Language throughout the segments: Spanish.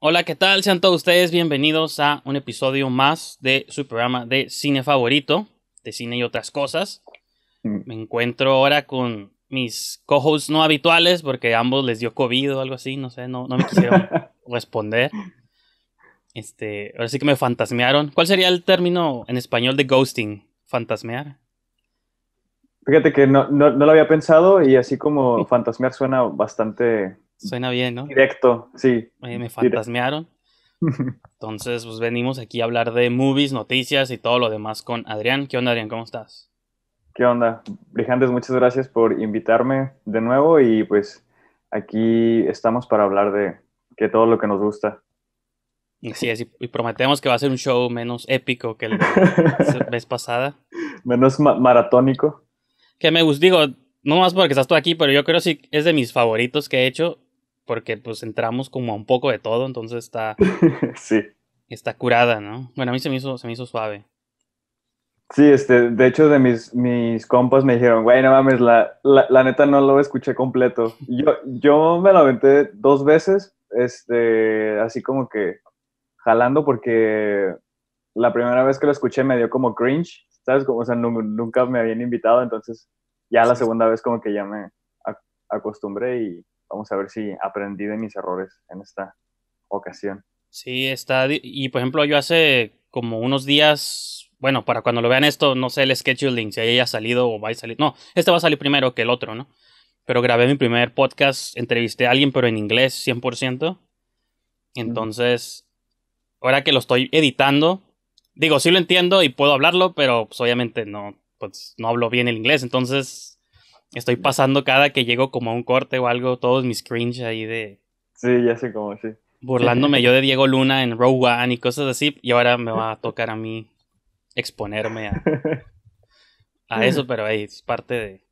Hola, ¿qué tal? Sean todos ustedes bienvenidos a un episodio más de su programa de cine favorito, de cine y otras cosas. Mm. Me encuentro ahora con mis co-hosts no habituales porque ambos les dio COVID o algo así, no sé, no, me quisieron responder. Este, ahora sí que me fantasmearon. ¿Cuál sería el término en español de ghosting? ¿Fantasmear? Fíjate que no, no lo había pensado y así como fantasmear suena bastante Suena bien, ¿no? Directo, sí. me fantasmearon. Entonces, pues venimos aquí a hablar de movies, noticias y todo lo demás con Adrián. ¿Qué onda, Adrián? ¿Cómo estás? ¿Qué onda? Brijantes, muchas gracias por invitarme de nuevo y pues aquí estamos para hablar de que todo lo que nos gusta. Sí, es, y prometemos que va a ser un show menos épico que el de la vez pasada. Menos maratónico. Que me gusta, digo, no más porque estás tú aquí, pero yo creo que es de mis favoritos que he hecho porque pues entramos como a un poco de todo, entonces está... sí. Está curada, ¿no? Bueno, a mí se me hizo, se me hizo suave. Sí, este, de hecho, de mis, mis compas me dijeron, güey, no mames, la, neta no lo escuché completo. Yo, yo me lo aventé dos veces, este, así como que jalando, porque la primera vez que lo escuché me dio como cringe, ¿sabes? Como, o sea, nunca me habían invitado, entonces ya la segunda vez como que ya me acostumbré y vamos a ver si aprendí de mis errores en esta ocasión. Sí, está. Y por ejemplo, yo hace como unos días, bueno, para cuando lo vean esto, no sé el scheduling, si haya salido o va a salir. No, este va a salir primero que el otro, ¿no? Pero grabé mi primer podcast, entrevisté a alguien, pero en inglés 100%. Entonces, ahora que lo estoy editando, digo, sí lo entiendo y puedo hablarlo, pero pues, obviamente no, pues, no hablo bien el inglés. Entonces, Estoy pasando cada que llego como a un corte o algo, todos mis cringe ahí de. Sí, ya sé cómo, sí. Burlándome yo de Diego Luna en Row One y cosas así, y ahora me va a tocar a mí exponerme a, eso, pero ahí es parte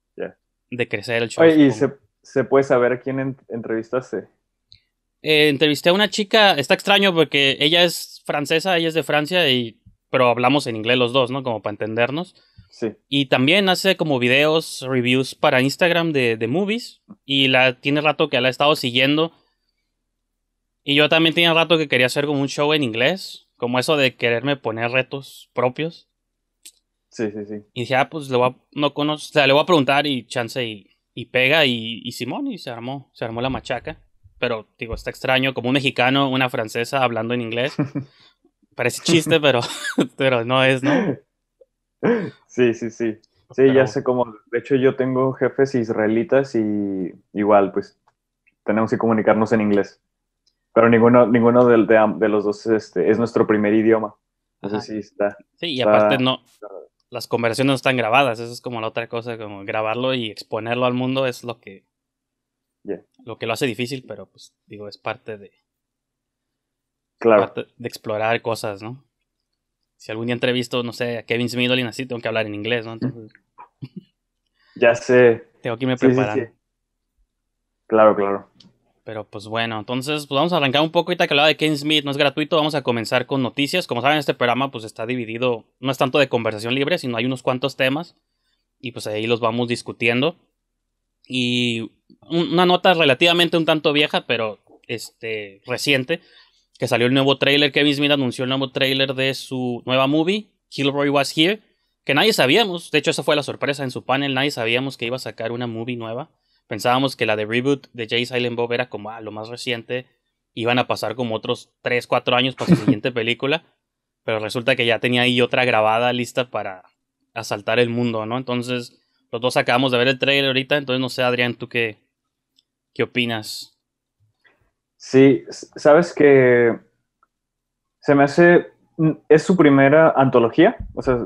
de, crecer el show. Oye, ¿y se, puede saber a quién entrevistaste? Eh, entrevisté a una chica, está extraño porque ella es francesa, ella es de Francia, y, pero hablamos en inglés los dos, ¿no? Como para entendernos. Y también hace como videos, reviews para Instagram de, de, movies. Y la tiene rato que la he estado siguiendo. Y yo también tenía rato que quería hacer como un show en inglés. Como eso de quererme poner retos propios. Sí, sí, sí. Y dije, ah, pues le voy a, no conozco, o sea, le voy a preguntar y chance y, y pega y, y Simón y se armó, se armó la machaca. Pero digo, está extraño, como un mexicano, una francesa hablando en inglés. Parece chiste, pero, pero no es, ¿no? Sí, sí, sí. Sí, ya sé cómo. De hecho, yo tengo jefes israelitas y igual, pues, tenemos que comunicarnos en inglés. Pero ninguno, ninguno de, de, los dos este, es nuestro primer idioma. así sí está. Sí, y aparte no. Las conversaciones no están grabadas, eso es como la otra cosa, como grabarlo y exponerlo al mundo es lo que Lo que lo hace difícil, pero pues digo, es parte de. Claro. Parte de explorar cosas, ¿no? si algún día entrevisto, no sé, a Kevin Smith o así, tengo que hablar en inglés, ¿no? Entonces... Ya sé. Tengo que irme preparando. sí, Claro, claro. Pero pues bueno, entonces pues vamos a arrancar un poco ahorita que hablaba de Kevin Smith, no es gratuito, vamos a comenzar con noticias. Como saben, este programa pues está dividido, no es tanto de conversación libre, sino hay unos cuantos temas y pues ahí los vamos discutiendo. Y una nota relativamente un tanto vieja, pero este reciente, que salió el nuevo trailer, Kevin Smith anunció el nuevo trailer de su nueva movie, Kilroy Was Here, que nadie sabíamos, de hecho esa fue la sorpresa en su panel, nadie sabíamos que iba a sacar una movie nueva. Pensábamos que la de reboot de Jay Silent Bob era como ah, lo más reciente, iban a pasar como otros 3, 4 años para su siguiente película, pero resulta que ya tenía ahí otra grabada lista para asaltar el mundo, ¿no? Entonces, los dos acabamos de ver el trailer ahorita, entonces no sé, Adrián, ¿tú qué, qué opinas? Sí, sabes que se me hace. Es su primera antología. O sea,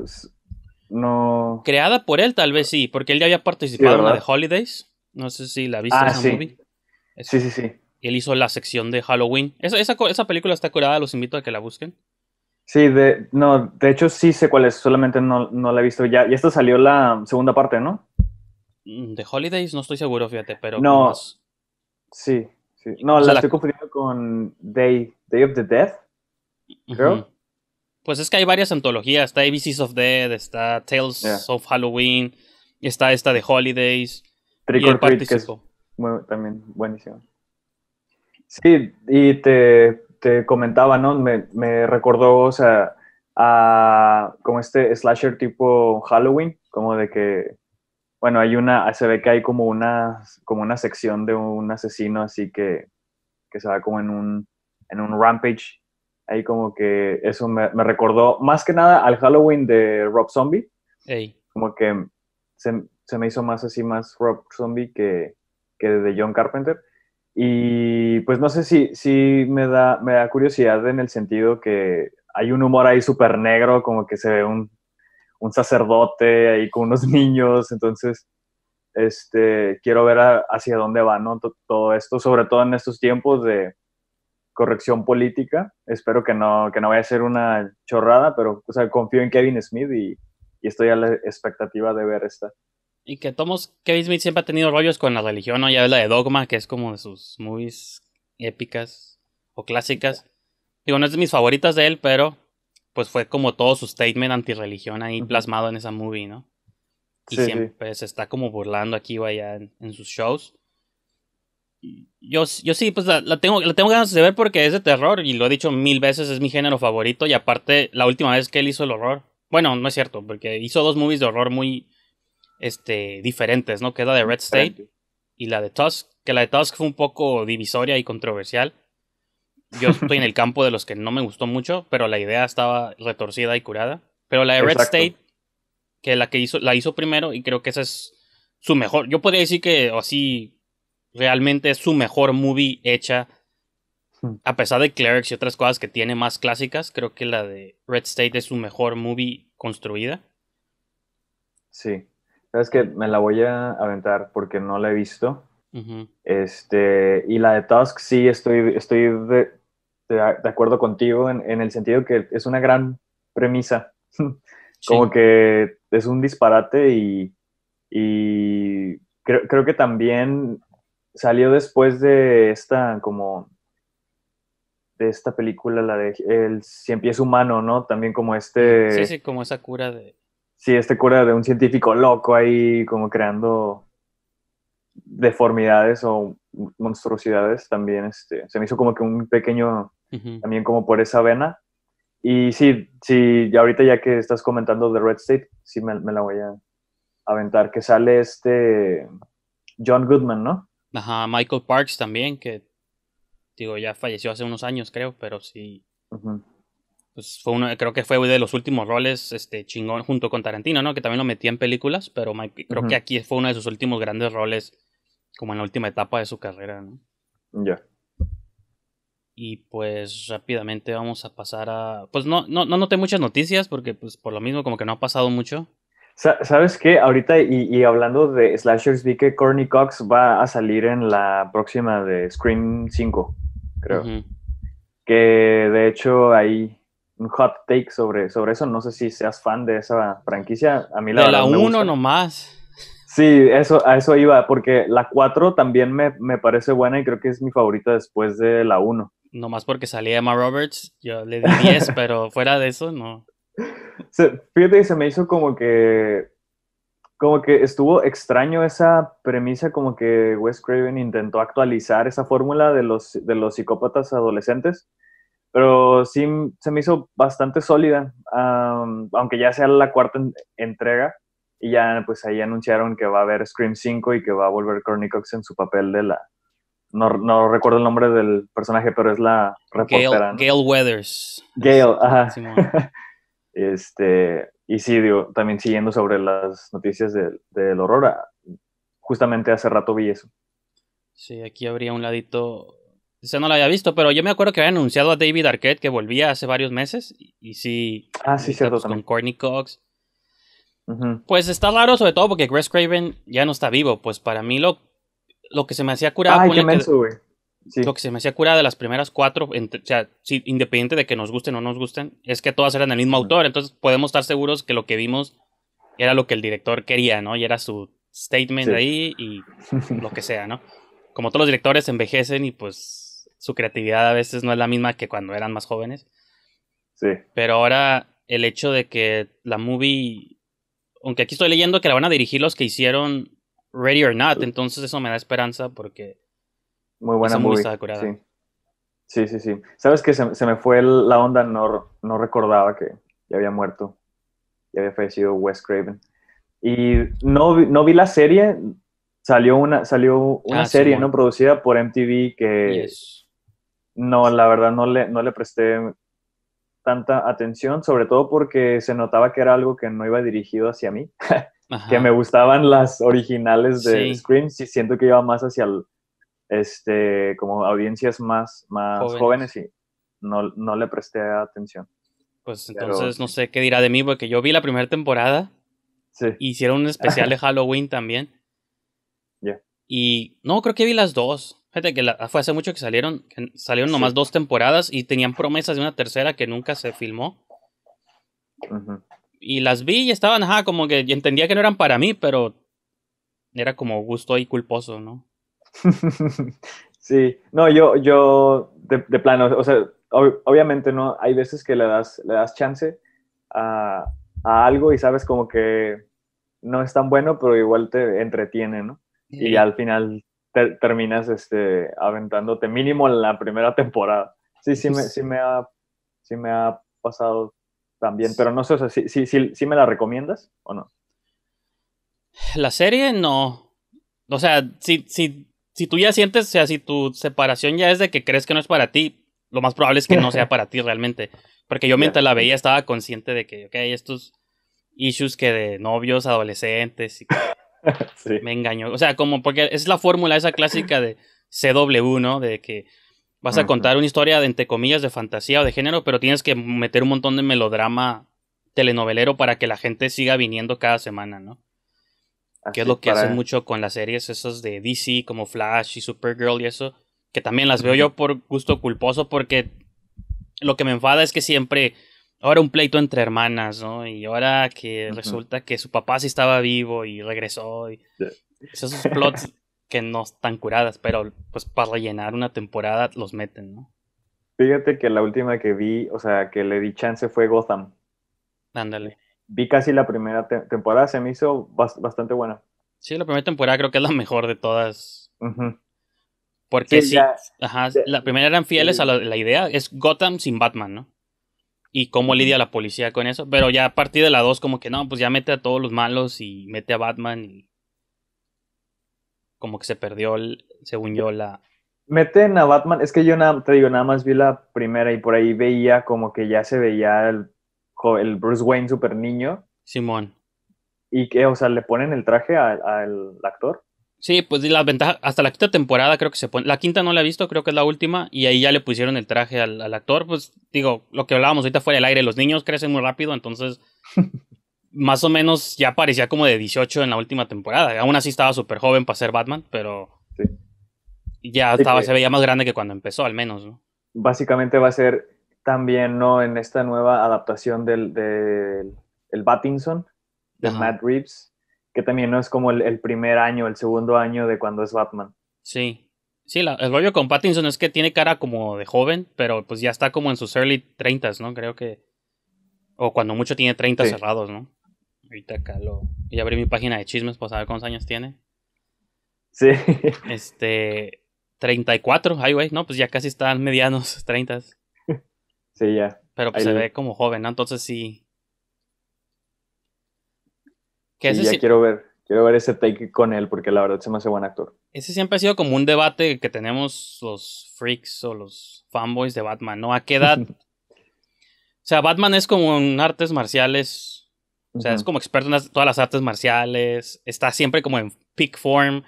no. Creada por él, tal vez sí, porque él ya había participado en la de Holidays. No sé si la viste ah, sí. movie. sí, sí, sí. Él hizo la sección de Halloween. Esa, película está curada, los invito a que la busquen. Sí, de, no, de hecho sí sé cuál es, solamente no, la he visto ya. Y esta salió la segunda parte, ¿no? Mm, de Holidays no estoy seguro, fíjate, pero... No. Sí, no, pues la, estoy confundiendo con Day, Day of the Death, creo. Pues es que hay varias antologías. Está ABCs of Dead, está Tales of Halloween, está esta de Holidays. Trick or Treat, que es también buenísimo. Sí, y te, te comentaba, ¿no? Me, me, recordó, o sea, a como este slasher tipo Halloween, como de que bueno, hay una, se ve que hay como una, como una sección de un asesino así que, que se va como en un, en un rampage. Ahí como que eso me, me recordó más que nada al Halloween de Rob Zombie. Como que se, se, me hizo más así, más Rob Zombie que, que de John Carpenter. Y pues no sé si, si me, da, me da curiosidad en el sentido que hay un humor ahí súper negro, como que se ve un un sacerdote ahí con unos niños, entonces este, quiero ver hacia dónde va todo esto, sobre todo en estos tiempos de corrección política. Espero que no, que no vaya a ser una chorrada, pero o sea, confío en Kevin Smith y, estoy a la expectativa de ver esta. Y que tomos, Kevin Smith siempre ha tenido rollos con la religión, ¿no? Ya habla de Dogma, que es como de sus movies épicas o clásicas. Digo, no es de mis favoritas de él, pero pues fue como todo su statement antirreligión ahí plasmado en esa movie, ¿no? Y siempre se está como burlando aquí o allá en, sus shows. Yo, yo sí, pues la, tengo, la tengo ganas de ver porque es de terror y lo he dicho mil veces, es mi género favorito y aparte la última vez que él hizo el horror, bueno, no es cierto, porque hizo dos movies de horror muy este, diferentes, ¿no? Que es la de Red State y la de Tusk, que la de Tusk fue un poco divisoria y controversial, yo estoy en el campo de los que no me gustó mucho, pero la idea estaba retorcida y curada. Pero la de Red State, que la que hizo, la hizo primero, y creo que esa es su mejor. Yo podría decir que así realmente es su mejor movie hecha. Hmm. A pesar de Clerics y otras cosas que tiene más clásicas, creo que la de Red State es su mejor movie construida. Sí. Sabes que me la voy a aventar porque no la he visto. Este, y la de Tusk sí estoy, estoy de, este, de acuerdo contigo en, el sentido que es una gran premisa. Como que es un disparate y, creo, que también salió después de esta, como, de esta película, la de El Cien Pies Humano, ¿no? También como este... Sí, sí, como esa cura de... Sí, este cura de un científico loco ahí como creando deformidades o monstruosidades también este, se me hizo como que un pequeño también como por esa vena. Y sí, sí, ahorita ya que estás comentando de Red State, sí me, la voy a aventar, que sale este John Goodman, ¿no? Ajá, Michael Parks también, que digo, ya falleció hace unos años, creo, pero sí. Pues fue uno, creo que fue de los últimos roles este chingón junto con Tarantino, ¿no? Que también lo metía en películas, pero creo que aquí fue uno de sus últimos grandes roles, como en la última etapa de su carrera, ¿no? Ya. Y pues rápidamente vamos a pasar a... Pues no, no, no noté muchas noticias porque pues por lo mismo como que no ha pasado mucho. ¿Sabes qué? Ahorita y, hablando de slashers, vi que Corny Cox va a salir en la próxima de Scream 5, creo. Que de hecho hay un hot take sobre, sobre eso. No sé si seas fan de esa franquicia. A mí la de la 1 nomás. Sí, eso, a eso iba, porque la 4 también me, parece buena y creo que es mi favorita después de la 1 más porque salía Emma Roberts, yo le di 10, pero fuera de eso, no. fíjate que se me hizo como que. Como que estuvo extraño esa premisa, como que Wes Craven intentó actualizar esa fórmula de los, de los psicópatas adolescentes, pero sí se me hizo bastante sólida, aunque ya sea la cuarta entrega, y ya pues ahí anunciaron que va a haber Scream 5 y que va a volver Cornicox en su papel de la, no, recuerdo el nombre del personaje, pero es la reportera. Gail Weathers. Gail, ajá. este, y sí, también siguiendo sobre las noticias del Aurora. horror, ah, justamente hace rato vi eso. Sí, aquí habría un ladito. Ese no lo había visto, pero yo me acuerdo que había anunciado a David Arquette que volvía hace varios meses. Y, sí. Ah, sí, cierto. Pues, con Courtney Cox. Pues está raro, sobre todo porque Chris Craven ya no está vivo. Pues para mí lo lo que se me hacía curado Lo que se me hacía de las primeras cuatro, independiente de que nos gusten o no nos gusten, es que todas eran del mismo autor. Entonces podemos estar seguros que lo que vimos era lo que el director quería, ¿no? Y era su statement ahí y lo que sea, ¿no? Como todos los directores envejecen y pues su creatividad a veces no es la misma que cuando eran más jóvenes. Sí. Pero ahora el hecho de que la movie, aunque aquí estoy leyendo que la van a dirigir los que hicieron Ready or Not, entonces eso me da esperanza porque... Muy buena esa movie, sí. sí. sí, Sabes que se, me fue la onda, no, no recordaba que ya había muerto, ya había fallecido Wes Craven. Y no, no vi la serie, salió una, salió una ah, serie ¿no? producida por MTV que no, la verdad no le, no le presté tanta atención, sobre todo porque se notaba que era algo que no iba dirigido hacia mí. que me gustaban las originales de Scream, siento que iba más hacia el, este, como audiencias más, más jóvenes. y no, le presté atención. Pues entonces no sé qué dirá de mí, porque yo vi la primera temporada. Sí. Hicieron un especial de Halloween también. ya Y no, creo que vi las dos. Fíjate que fue hace mucho que salieron. salieron nomás dos temporadas y tenían promesas de una tercera que nunca se filmó. Ajá y las vi y estaban, ajá, como que yo entendía que no eran para mí, pero era como gusto y culposo, ¿no? sí, no, yo, yo, de, de plano, o sea, obviamente no, hay veces que le das, le das chance a, a, algo y sabes como que no es tan bueno, pero igual te entretiene, ¿no? Y al final terminas este, aventándote mínimo en la primera temporada. Sí, sí pues me, sí me ha, sí me ha pasado también, pero no sé, si me la recomiendas o no? La serie no. O sea, si, si, si tú ya sientes, o sea, si tu separación ya es de que crees que no es para ti, lo más probable es que no sea para ti realmente. Porque yo mientras la veía estaba consciente de que, ok, estos issues que de novios, adolescentes, y me engañó. O sea, como porque es la fórmula esa clásica de CW, ¿no? De que Vas a contar una historia de, entre comillas, de fantasía o de género, pero tienes que meter un montón de melodrama telenovelero para que la gente siga viniendo cada semana, ¿no? que es lo que hacen mucho con las series esas de DC, como Flash y Supergirl y eso, que también las veo yo por gusto culposo, porque lo que me enfada es que siempre, ahora un pleito entre hermanas, ¿no? Y ahora que resulta que su papá sí estaba vivo y regresó. Y... Esos plots que no están curadas, pero pues para rellenar una temporada los meten, ¿no? Fíjate que la última que vi, o sea, que le di chance fue Gotham. Ándale. Vi casi la primera temporada, se me hizo bastante buena. Sí, la primera temporada creo que es la mejor de todas. Porque sí, ajá, la primera eran fieles a la, la, idea, es Gotham sin Batman, ¿no? Y cómo lidia la policía con eso, pero ya a partir de la 2 como que no, pues ya mete a todos los malos y mete a Batman y como que se perdió, según yo, la... Meten a Batman, es que yo nada, te digo, nada más vi la primera y por ahí veía como que ya se veía el, Bruce Wayne super niño. Simón. ¿Y que, O sea, ¿le ponen el traje al actor? Sí, pues la ventaja, hasta la quinta temporada creo que se pone, la quinta no la he visto, creo que es la última, y ahí ya le pusieron el traje al, actor, pues digo, lo que hablábamos ahorita fuera el aire, los niños crecen muy rápido, entonces más o menos ya parecía como de 18 en la última temporada. Aún así estaba súper joven para ser Batman, pero ya estaba, se veía más grande que cuando empezó, al menos. Básicamente va a ser también, ¿no? En esta nueva adaptación del, del Battinson, de Matt Reeves, que también no es como el, primer año, el segundo año de cuando es Batman. Sí. Sí, el rollo con Pattinson es que tiene cara como de joven, pero pues ya está como en sus early 30s, ¿no? Creo que. O cuando mucho tiene 30 cerrados, ¿no? Ahorita acá lo. Ya abrí mi página de chismes para saber cuántos años tiene. Sí. Este. 34, ay, güey. No, pues ya casi están medianos, 30. Sí, ya. Pero pues se ve como joven, ¿no? Entonces sí. sí, ya quiero ver. Quiero ver ese take con él porque la verdad se me hace buen actor. Ese siempre ha sido como un debate que tenemos los freaks o los fanboys de Batman, ¿no? ¿A qué edad? o sea, Batman es como un artes marciales o sea, es como experto en todas las artes marciales, está siempre como en peak form,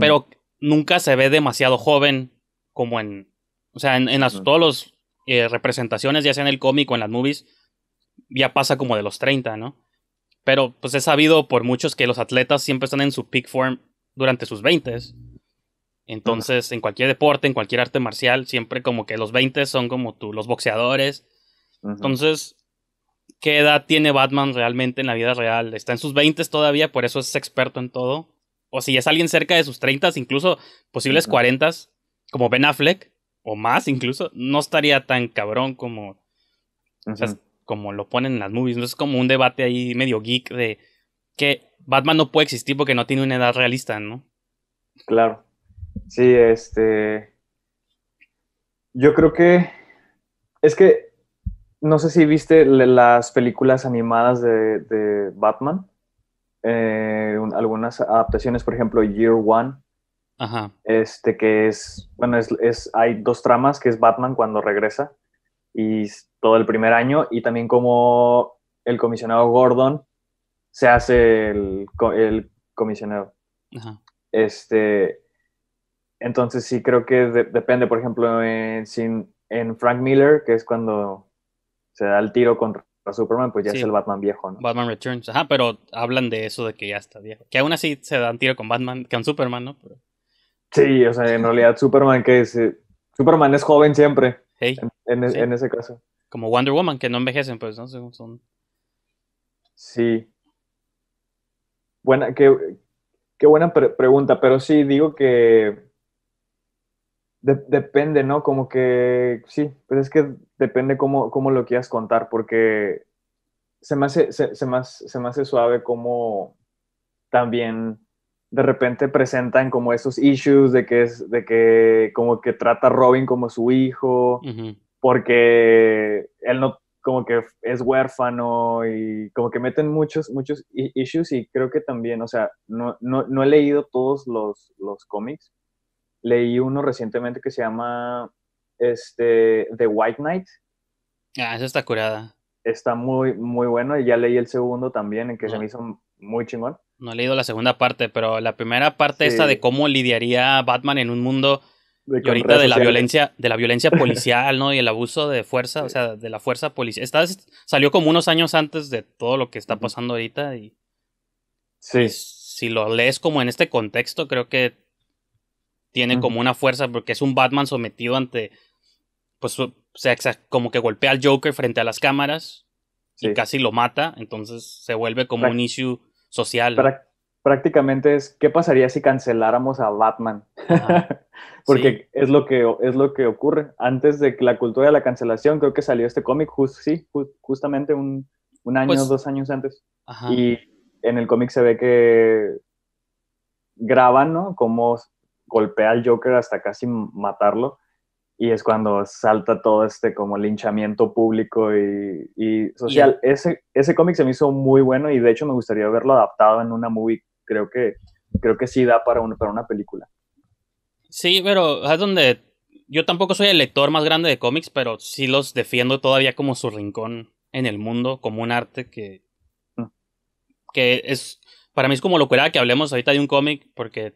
pero nunca se ve demasiado joven como en, o sea, en, las, todas las eh, representaciones, ya sea en el cómic o en las movies, ya pasa como de los 30, ¿no? Pero pues he sabido por muchos que los atletas siempre están en su peak form durante sus 20. Entonces, en cualquier deporte, en cualquier arte marcial, siempre como que los 20 son como tú, los boxeadores. Entonces, qué edad tiene Batman realmente en la vida real. Está en sus 20 todavía, por eso es experto en todo. O si es alguien cerca de sus 30, incluso posibles 40 como Ben Affleck, o más incluso, no estaría tan cabrón como, como lo ponen en las movies. No es como un debate ahí medio geek de que Batman no puede existir porque no tiene una edad realista, ¿no? Claro. Sí, este. Yo creo que. Es que no sé si viste las películas animadas de, Batman. Eh, algunas adaptaciones, por ejemplo, Year One. Ajá. Este que es, bueno, es, hay dos tramas, que es Batman cuando regresa y todo el primer año, y también como el comisionado Gordon se hace el, comisionado. Ajá. Este, entonces sí creo que depende, por ejemplo, en Frank Miller, que es cuando se da el tiro contra Superman, pues ya es el Batman viejo, ¿no? Batman Returns, ajá, pero hablan de eso de que ya está viejo. Que aún así se dan tiro con Batman, con Superman, ¿no? Sí, o sea, en realidad Superman que es... Eh, Superman es joven siempre. E, en, ese caso. Como Wonder Woman, que no envejecen, pues, ¿no? Son... Sí. Buena, qué, qué buena pregunta, pero sí digo que depende, ¿no? Como que sí, pues es que depende cómo, cómo lo quieras contar, porque se me hace, se, se, me se suave como también de repente presentan como esos issues de que es de que como que trata a Robin como su hijo porque él no como que es huérfano y como que meten muchos muchos issues y creo que también o sea no, no, no he leído todos los, los cómics leí uno recientemente que se llama este, The White Knight. Ah, esa está curada. Está muy, muy bueno. Y ya leí el segundo también, en que se me hizo muy chingón. No he leído la segunda parte, pero la primera parte está esta de cómo lidiaría Batman en un mundo de ahorita de la violencia, de la violencia policial, ¿no? Y el abuso de fuerza, o sea, de la fuerza policial. Estás salió como unos años antes de todo lo que está pasando ahorita y. Sí. si lo lees como en este contexto, creo que tiene como una fuerza porque es un Batman sometido ante, pues, sea, como que golpea al Joker frente a las cámaras y casi lo mata, entonces se vuelve como un issue social. Prácticamente es, ¿qué pasaría si canceláramos a Batman? porque es, lo que, es lo que ocurre. Antes de que la cultura de la cancelación, creo que salió este cómic, just, sí, justamente un, un año, pues dos años antes. Y en el cómic se ve que graban, ¿no? Cómo golpea al Joker hasta casi matarlo. Y es cuando salta todo este como linchamiento público y, social. ese, ese cómic se me hizo muy bueno y de hecho me gustaría verlo adaptado en una movie. Creo que, creo que sí da para, para una película. Sí, pero es donde yo tampoco soy el lector más grande de cómics, pero sí los defiendo todavía como su rincón en el mundo, como un arte que, mm. que es, para mí es como locura que hablemos ahorita de un cómic, porque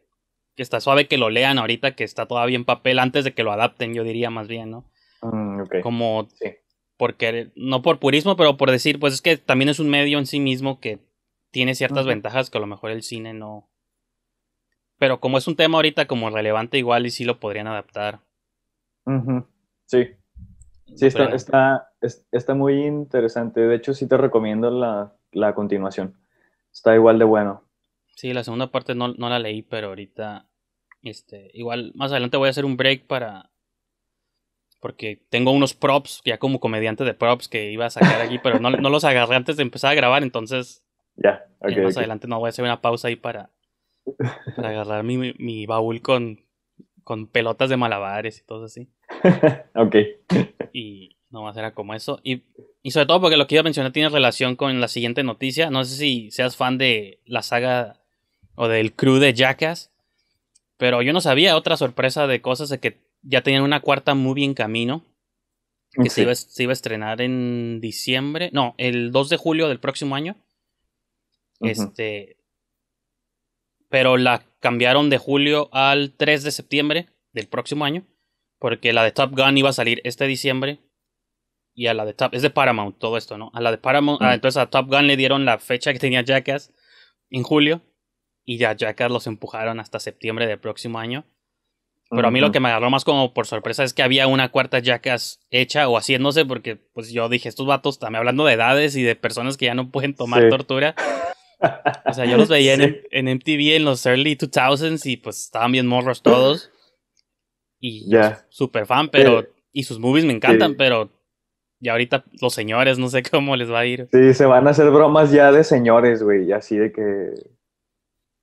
que está suave que lo lean ahorita que está todavía en papel antes de que lo adapten, yo diría más bien, ¿no? Mm, como porque no por purismo, pero por decir, pues es que también es un medio en sí mismo que tiene ciertas ventajas que a lo mejor el cine no. Pero como es un tema ahorita como relevante igual y sí lo podrían adaptar. Sí. Sí, está, está, está, muy interesante. De hecho, sí te recomiendo la continuación. Está igual de bueno. Sí, la segunda parte no, la leí, pero ahorita. Este, igual más adelante voy a hacer un break para. Porque tengo unos props, ya como comediante de props que iba a sacar aquí, pero no, los agarré antes de empezar a grabar, entonces. Ya, okay, más adelante no voy a hacer una pausa ahí para, para agarrar mi, baúl con, con pelotas de malabares y todo así. ok. Y no a era como eso. Y, y, sobre todo porque lo que iba a mencionar tiene relación con la siguiente noticia. No sé si seas fan de la saga o del crew de Jackass. Pero yo no sabía otra sorpresa de cosas de que ya tenían una cuarta muy en camino. Que se, iba, a estrenar en diciembre. No, el 2 de julio del próximo año. Este. Pero la cambiaron de julio al 3 de septiembre del próximo año. Porque la de Top Gun iba a salir este diciembre. Y a la de Top. Es de Paramount todo esto, ¿no? A la de Paramount. Ah, entonces a Top Gun le dieron la fecha que tenía Jackass en julio y ya Jackass los empujaron hasta septiembre del próximo año. Pero a mí lo que me agarró más como por sorpresa es que había una cuarta Jackass hecha o haciéndose, porque pues yo dije, estos vatos, también hablando de edades y de personas que ya no pueden tomar tortura. O sea, yo los veía en, MTV en los early 2000s y pues estaban bien morros todos. Y ya super fan, pero... Y sus movies me encantan, pero y ahorita los señores, no sé cómo les va a ir. Sí, se van a hacer bromas ya de señores, güey, así de que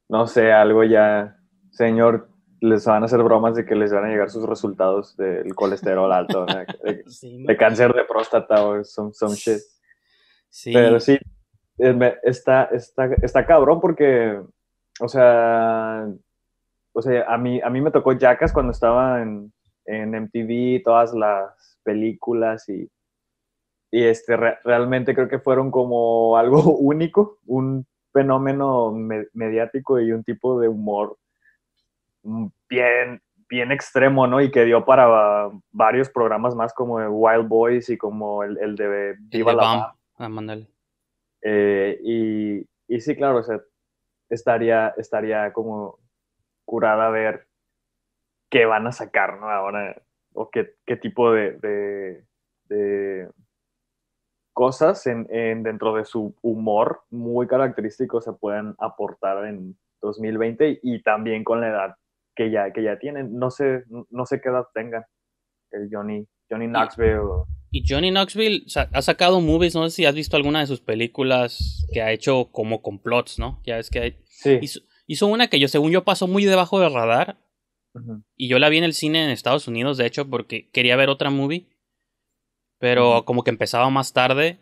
no sé, algo ya, señor, les van a hacer bromas de que les van a llegar sus resultados del colesterol alto, de, cáncer de próstata o some, shit. Pero sí, eh, está, está, cabrón porque, o sea, o sea, a mí, a mí me tocó Jackass cuando estaba en, en MTV, todas las películas y, este, realmente creo que fueron como algo único, un fenómeno mediático y un tipo de humor mm, bien, bien extremo, ¿no? Y que dio para varios programas más como Wild Boys y como el, de Viva la ah, eh, y, sí, claro, o sea, estaría, estaría como curada a ver qué van a sacar, ¿no? Ahora, o qué, tipo de cosas en, dentro de su humor muy característico se pueden aportar en 2020 y también con la edad que ya, que ya tienen. No sé, no sé qué edad tengan. El Johnny, Johnny Knoxville. Y, Johnny Knoxville ha sacado movies, no sé si has visto alguna de sus películas que ha hecho como complots, ¿no? Ya ves que hizo, una que yo, según yo, pasó muy debajo del radar. Y yo la vi en el cine en Estados Unidos, de hecho, porque quería ver otra movie pero como que empezaba más tarde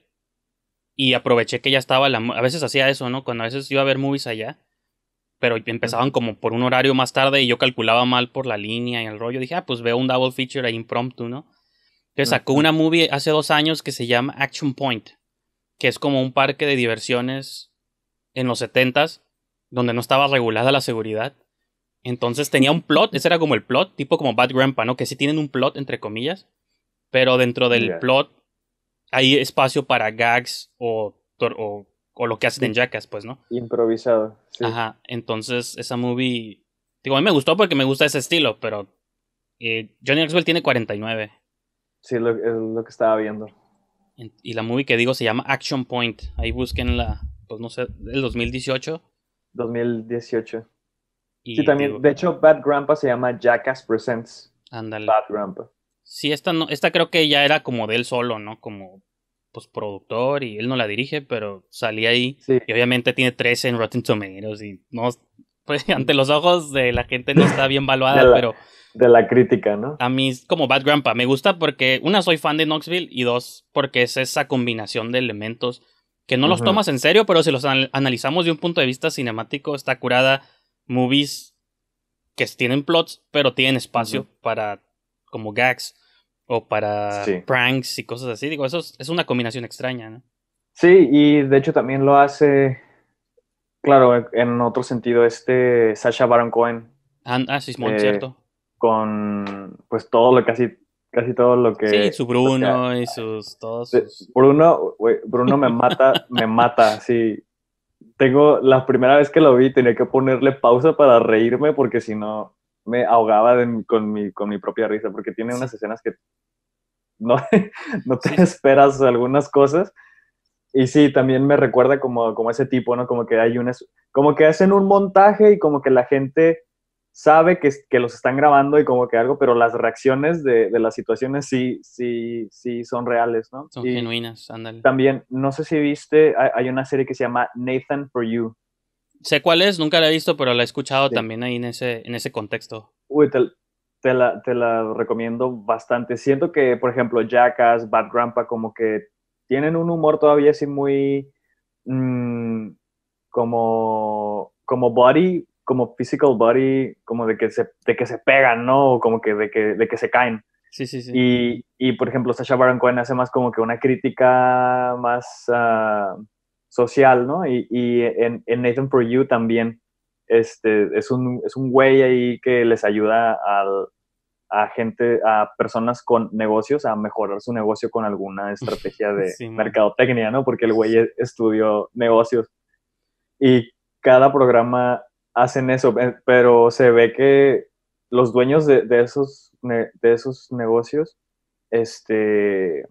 y aproveché que ya estaba la... A veces hacía eso, ¿no? Cuando a veces iba a ver movies allá, pero empezaban como por un horario más tarde y yo calculaba mal por la línea y el rollo. Dije, ah, pues veo un double feature ahí impromptu, ¿no? Entonces sacó una movie hace dos años que se llama Action Point, que es como un parque de diversiones en los setentas donde no estaba regulada la seguridad. Entonces tenía un plot, ese era como el plot, tipo como Bad Grandpa, ¿no? Que sí tienen un plot, entre comillas, pero dentro del plot hay espacio para gags o, o, lo que hacen en Jackass, pues, ¿no? Improvisado. Sí. Ajá, entonces esa movie, digo, a mí me gustó porque me gusta ese estilo, pero eh, Johnny Knoxville tiene 49. Sí, lo, es lo que estaba viendo. Y la movie que digo se llama Action Point. Ahí busquen la, pues no sé, del 2018. 2018. Y sí, también, de hecho, Bad Grandpa se llama Jackass Presents. Ándale. Bad Grandpa. Sí, esta no, esta creo que ya era como de él solo, ¿no? Como pues productor y él no la dirige, pero salía ahí. Y obviamente tiene 13 en Rotten Tomatoes y no pues ante los ojos de la gente no está bien valuada, pero de la crítica, ¿no? A mí como Bad Grandpa me gusta porque una soy fan de Knoxville y dos porque es esa combinación de elementos que no los tomas en serio, pero si los analizamos de un punto de vista cinemático está curada movies que tienen plots, pero tienen espacio para como gags o para pranks y cosas así. Digo, es, una combinación extraña, ¿no? Sí, y de hecho también lo hace, claro, en otro sentido, este Sasha Baron Cohen. Ah, sí, es muy cierto. Con, pues todo lo casi, casi todo lo que... Sí, su Bruno y sus, todos Bruno, Bruno me mata, me mata, sí. Tengo, la primera vez que lo vi tenía que ponerle pausa para reírme porque si no, me ahogaba con, mi, propia risa, porque tiene unas escenas que no, no te esperas algunas cosas. Y sí, también me recuerda como, como ese tipo, ¿no? Como que hay unas, como que hacen un montaje y como que la gente sabe que, que los están grabando y como que algo, pero las reacciones de, las situaciones sí, sí, sí son reales, ¿no? Son genuinas, ándale. También, no sé si viste, hay, una serie que se llama Nathan for You. Sé cuál es, nunca la he visto, pero la he escuchado también ahí en ese, en ese contexto. Uy, te, la, recomiendo bastante. Siento que, por ejemplo, Jackass, Bad Grandpa, como que tienen un humor todavía así muy mm, como, como body, como physical body, como de que se, de que se pegan, ¿no? O como que de, que se caen. Sí, sí, sí. Y, por ejemplo, Sasha Baron Cohen hace más como que una crítica más... Ah, social, ¿no? Y, en, Nathan For You también este, es, un, es un güey ahí que les ayuda a gente, a personas con negocios a mejorar su negocio con alguna estrategia de mercadotecnia, ¿no? Porque el güey estudió negocios. Y cada programa hacen eso, eh, pero se ve que los dueños de, esos, de esos negocios, este,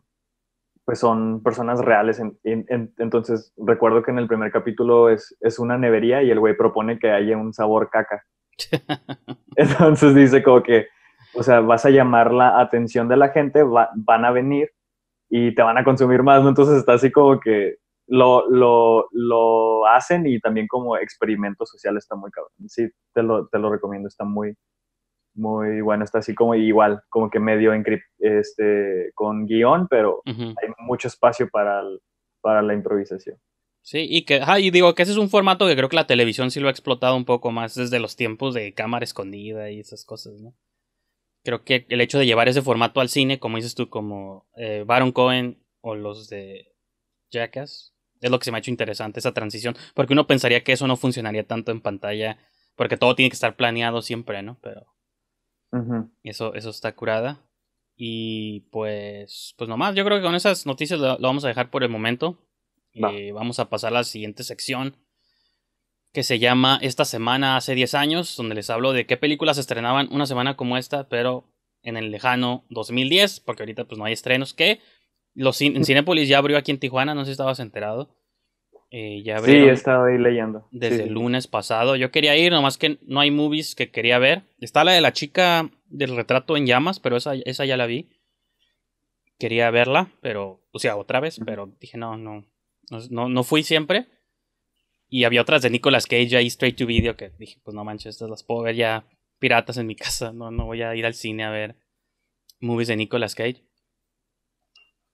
pues son personas reales. entonces, recuerdo que en el primer capítulo es, es una nevería y el güey propone que haya un sabor caca. Entonces dice como que, o sea, vas a llamar la atención de la gente, van a venir y te van a consumir más, Entonces está así como que lo, lo, lo hacen y también como experimento social está muy cabrón. Sí, te lo, te lo recomiendo, está muy, muy bueno, está así como igual, como que medio este, con guión, pero hay mucho espacio para, para la improvisación. Sí, y que, digo que ese es un formato que creo que la televisión sí lo ha explotado un poco más desde los tiempos de cámara escondida y esas cosas, ¿no? Creo que el hecho de llevar ese formato al cine, como dices tú, como eh, Baron Cohen o los de Jackass, es lo que se me ha hecho interesante esa transición, porque uno pensaría que eso no funcionaría tanto en pantalla, porque todo tiene que estar planeado siempre, ¿no? Pero eso, eso está curada. Y pues, pues nomás, yo creo que con esas noticias lo, vamos a dejar por el momento. y eh, vamos a pasar a la siguiente sección que se llama Esta semana hace 10 años, donde les hablo de qué películas estrenaban una semana como esta, pero en el lejano 2010, porque ahorita pues no hay estrenos, que los en Cinépolis ya abrió aquí en Tijuana, no sé si estabas enterado. Eh, sí, he estado ahí leyendo. Desde el lunes pasado. Yo quería ir, nomás que no hay movies que quería ver. Está la de la chica del retrato en llamas, pero esa, ya la vi. Quería verla, pero, o sea, otra vez, pero dije, no, no, no, fui siempre. Y había otras de Nicolas Cage ahí, straight to video, que dije, pues no manches, estas las puedo ver ya piratas en mi casa. No, no voy a ir al cine a ver movies de Nicolas Cage.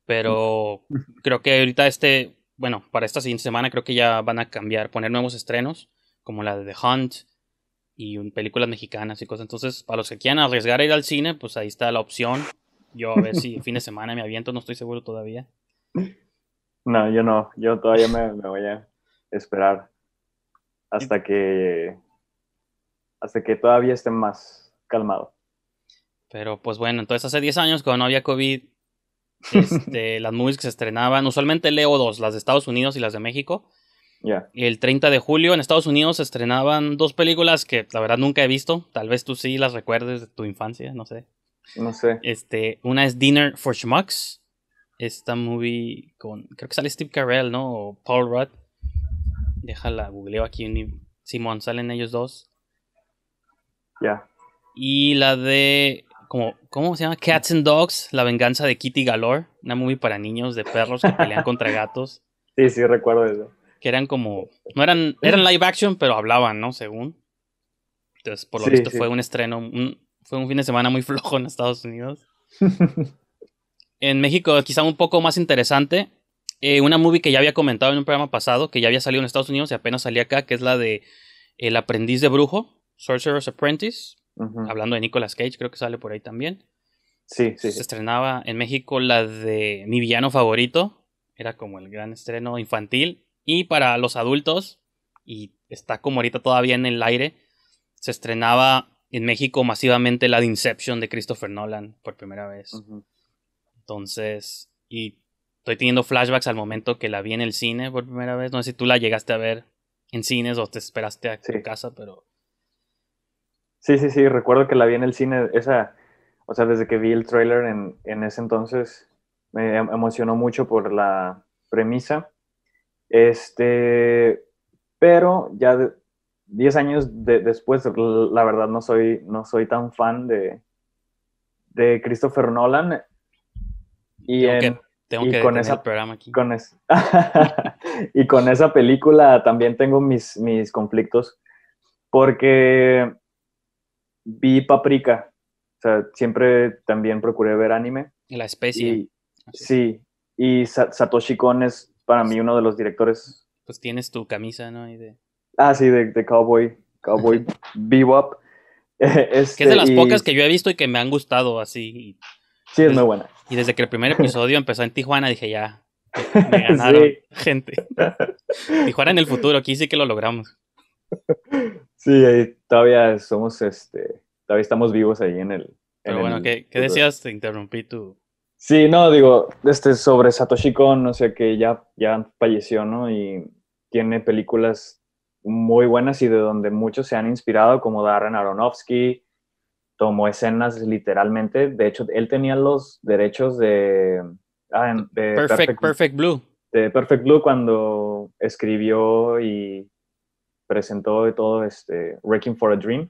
Pero creo que ahorita este bueno, para esta siguiente semana creo que ya van a cambiar, poner nuevos estrenos, como la de The Hunt y películas mexicanas y cosas. Entonces, para los que quieran arriesgar a ir al cine, pues ahí está la opción. Yo a ver si fin de semana me aviento, no estoy seguro todavía. No, yo no, yo todavía me, voy a esperar hasta que hasta que todavía esté más calmado. Pero pues bueno, entonces hace 10 años cuando no había COVID este, las movies que se estrenaban. Usualmente leo dos, las de Estados Unidos y las de México. el 30 de julio en Estados Unidos se estrenaban dos películas que la verdad nunca he visto. Tal vez tú sí las recuerdes de tu infancia, no sé. No sé. Este, una es Dinner for Schmucks. Esta movie con. Creo que sale Steve Carell, ¿no? O Paul Rudd. Déjala, googleo aquí. Simón, salen ellos dos. Ya. Y la de como, ¿cómo se llama? Cats and Dogs, La venganza de Kitty Galore, una movie para niños de perros que pelean contra gatos. Sí, sí, recuerdo eso. Que eran como, no eran, eran live action, pero hablaban, ¿no? Según. Entonces, por lo visto fue un estreno, fue un fin de semana muy flojo en Estados Unidos. en México, quizá un poco más interesante, eh, una movie que ya había comentado en un programa pasado, que ya había salido en Estados Unidos y apenas salía acá, que es la de El aprendiz de brujo, Sorcerer's Apprentice. Hablando de Nicolas Cage, creo que sale por ahí también. Sí, sí. Se estrenaba en México la de Mi villano favorito. Era como el gran estreno infantil. Y para los adultos, y está como ahorita todavía en el aire, se estrenaba en México masivamente la de Inception de Christopher Nolan por primera vez. Entonces, y estoy teniendo flashbacks al momento que la vi en el cine por primera vez. No sé si tú la llegaste a ver en cines o te esperaste a casa, pero Sí, sí, sí, recuerdo que la vi en el cine, esa, o sea, desde que vi el trailer en, ese entonces, me em, emocionó mucho por la premisa. Este, pero ya 10 años después, la verdad no soy, no soy tan fan de, de Christopher Nolan. Y, con esa, programa aquí. Con es, y con esa película también tengo mis, mis conflictos, porque vi Paprika. O sea, siempre también procuré ver anime. La especie. sí, y Satoshi Kon es para mí uno de los directores. Pues tienes tu camisa, ¿no? Ah, sí, de, Cowboy, Cowboy Bebop. Este, que es de las pocas que yo he visto y que me han gustado así. Sí, es muy buena. Y desde que el primer episodio empezó en Tijuana dije ya, me ganaron gente. Tijuana en el futuro, aquí sí que lo logramos. Sí, todavía somos, este, todavía estamos vivos ahí en el... Pero bueno, ¿qué, decías? Te interrumpí tú. Sí, no, digo, este, sobre Satoshi Kon, o sea, que ya, ya falleció, ¿no? Y tiene películas muy buenas y de donde muchos se han inspirado, como Darren Aronofsky, tomó escenas literalmente. De hecho, él tenía los derechos de, ah, Perfect Blue. De Perfect Blue cuando escribió y presentó de todo, este, Wrecking for a Dream.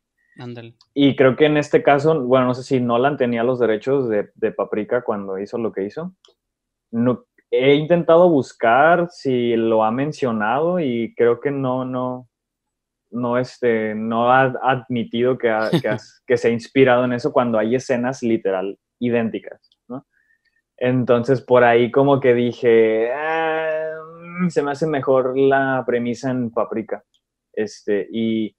Y creo que en este caso, bueno, no sé si Nolan tenía los derechos de, de Paprika cuando hizo lo que hizo. No, he intentado buscar si lo ha mencionado y creo que no, no, no, este, no ha admitido que, que, se ha inspirado en eso cuando hay escenas literal idénticas, Entonces por ahí como que dije, ah, se me hace mejor la premisa en Paprika. Este, y,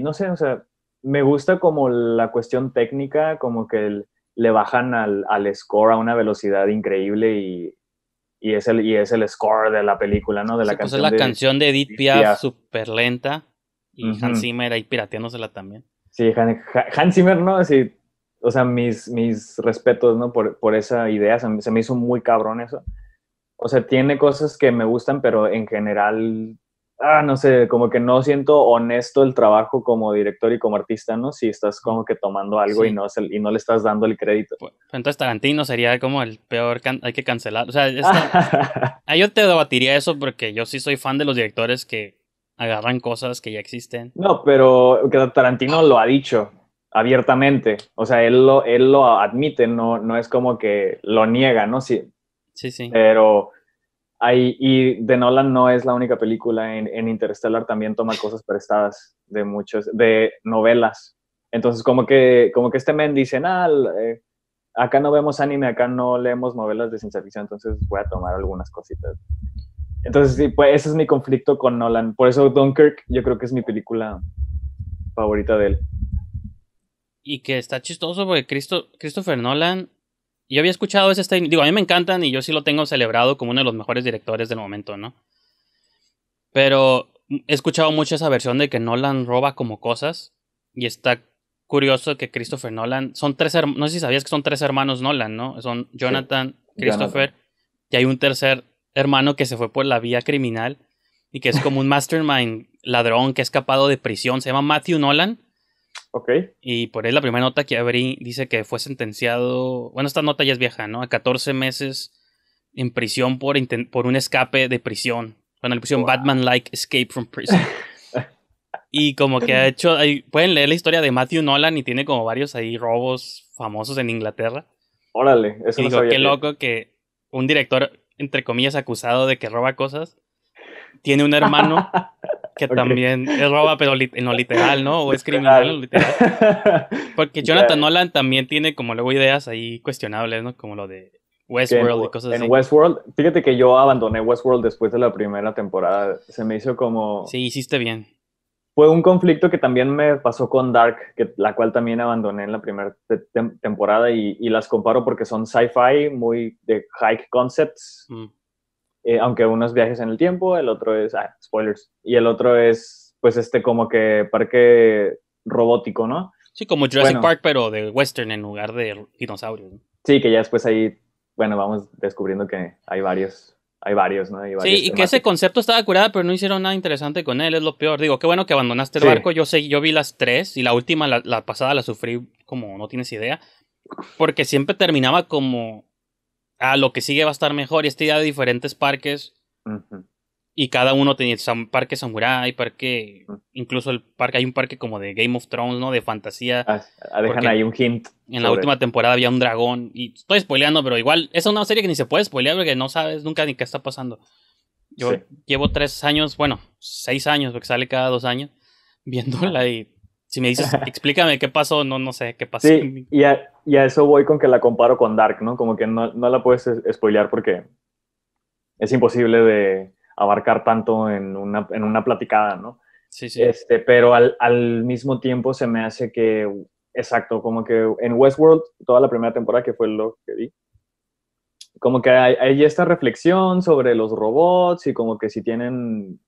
no sé, o sea, me gusta como la cuestión técnica, como que le bajan al, score a una velocidad increíble y, es el, y es el score de la película, ¿no? De la, pues, canción, la canción de Edith Piaf, súper lenta y Hans Zimmer ahí pirateándosela también. Sí, Hans Zimmer, ¿no? o sea, mis, mis respetos, ¿no? Por, esa idea, se, me hizo muy cabrón eso. O sea, tiene cosas que me gustan, pero en general ah, no sé, como que no siento honesto el trabajo como director y como artista, ¿no? Si estás mm. como que tomando algo y, no y no le estás dando el crédito. Pues, entonces Tarantino sería como el peor, hay que cancelar. O sea, ah, yo te debatiría eso porque yo sí soy fan de los directores que agarran cosas que ya existen. No, pero Tarantino lo ha dicho abiertamente, o sea, él lo, él lo admite, no, no es como que lo niega, ¿no? Sí, sí. sí. Pero y de Nolan no es la única película. En, Interstellar también toma cosas prestadas de muchos, de novelas. Entonces, como que, como que este men dice, eh, acá no vemos anime, acá no leemos novelas de ciencia ficción, entonces voy a tomar algunas cositas. Entonces, sí, pues ese es mi conflicto con Nolan. Por eso Dunkirk yo creo que es mi película favorita de él. Y que está chistoso porque Christopher Nolan yo había escuchado ese Digo, a mí me encantan y yo sí lo tengo celebrado como uno de los mejores directores del momento, ¿no? Pero he escuchado mucho esa versión de que Nolan roba como cosas. Y está curioso que Christopher Nolan. Son tres No sé si sabías que son tres hermanos Nolan, ¿no? Son Jonathan, Christopher. Y hay un tercer hermano que se fue por la vía criminal. Y que es como un mastermind ladrón que ha escapado de prisión. Se llama Matthew Nolan. Y por ahí la primera nota que abrí dice que fue sentenciado, bueno, esta nota ya es vieja, ¿no? A 14 meses en prisión por, por un escape de prisión. Bueno, le pusieron Batman-like Escape from Prison. y como que ha hecho, pueden leer la historia de Matthew Nolan y tiene como varios ahí robos famosos en Inglaterra. Órale, eso y qué loco que un director, entre comillas, acusado de que roba cosas, tiene un hermano que también es roba, pero en lo literal, ¿no? O es criminal literal. Porque Jonathan Nolan también tiene como luego ideas ahí cuestionables, ¿no? Como lo de Westworld en, y cosas así. En Westworld, fíjate que yo abandoné Westworld después de la primera temporada. Se me hizo como. Sí, hiciste bien. Fue un conflicto que también me pasó con Dark, que, la cual también abandoné en la primera temporada y, las comparo porque son sci-fi, muy de high concepts. Mm eh, aunque uno es viajes en el tiempo, el otro es, ah, spoilers, y el otro es, pues, este como que parque robótico, ¿no? Sí, como Jurassic Park, pero de western en lugar de dinosaurios. Sí, que ya después ahí, bueno, vamos descubriendo que hay varios hay varios, ¿no? sí, y que ese concepto estaba curado, pero no hicieron nada interesante con él, es lo peor. Digo, qué bueno que abandonaste el barco, yo sé, yo vi las tres y la última, la, pasada la sufrí como no tienes idea, porque siempre terminaba como ah, lo que sigue va a estar mejor. Y esta idea de diferentes parques. Y cada uno tenía parque samurai, parque. Incluso el parque, hay un parque como de Game of Thrones, ¿no? De fantasía. Ah, ah dejan ahí un hint. En la última temporada había un dragón. Y estoy spoileando, pero igual. Es una serie que ni se puede spoilear porque no sabes nunca ni qué está pasando. Yo llevo tres años, bueno, seis años, porque sale cada dos años, viéndola y si me dices, explícame qué pasó, no, no sé qué pasó. Sí, y, a, eso voy con que la comparo con Dark, ¿no? Como que no, no la puedes spoilear porque es imposible de abarcar tanto en una, en una platicada, ¿no? Sí, sí. Este, pero al, al, mismo tiempo se me hace que, exacto, como que en Westworld, toda la primera temporada que fue lo que vi, como que hay, esta reflexión sobre los robots y como que si tienen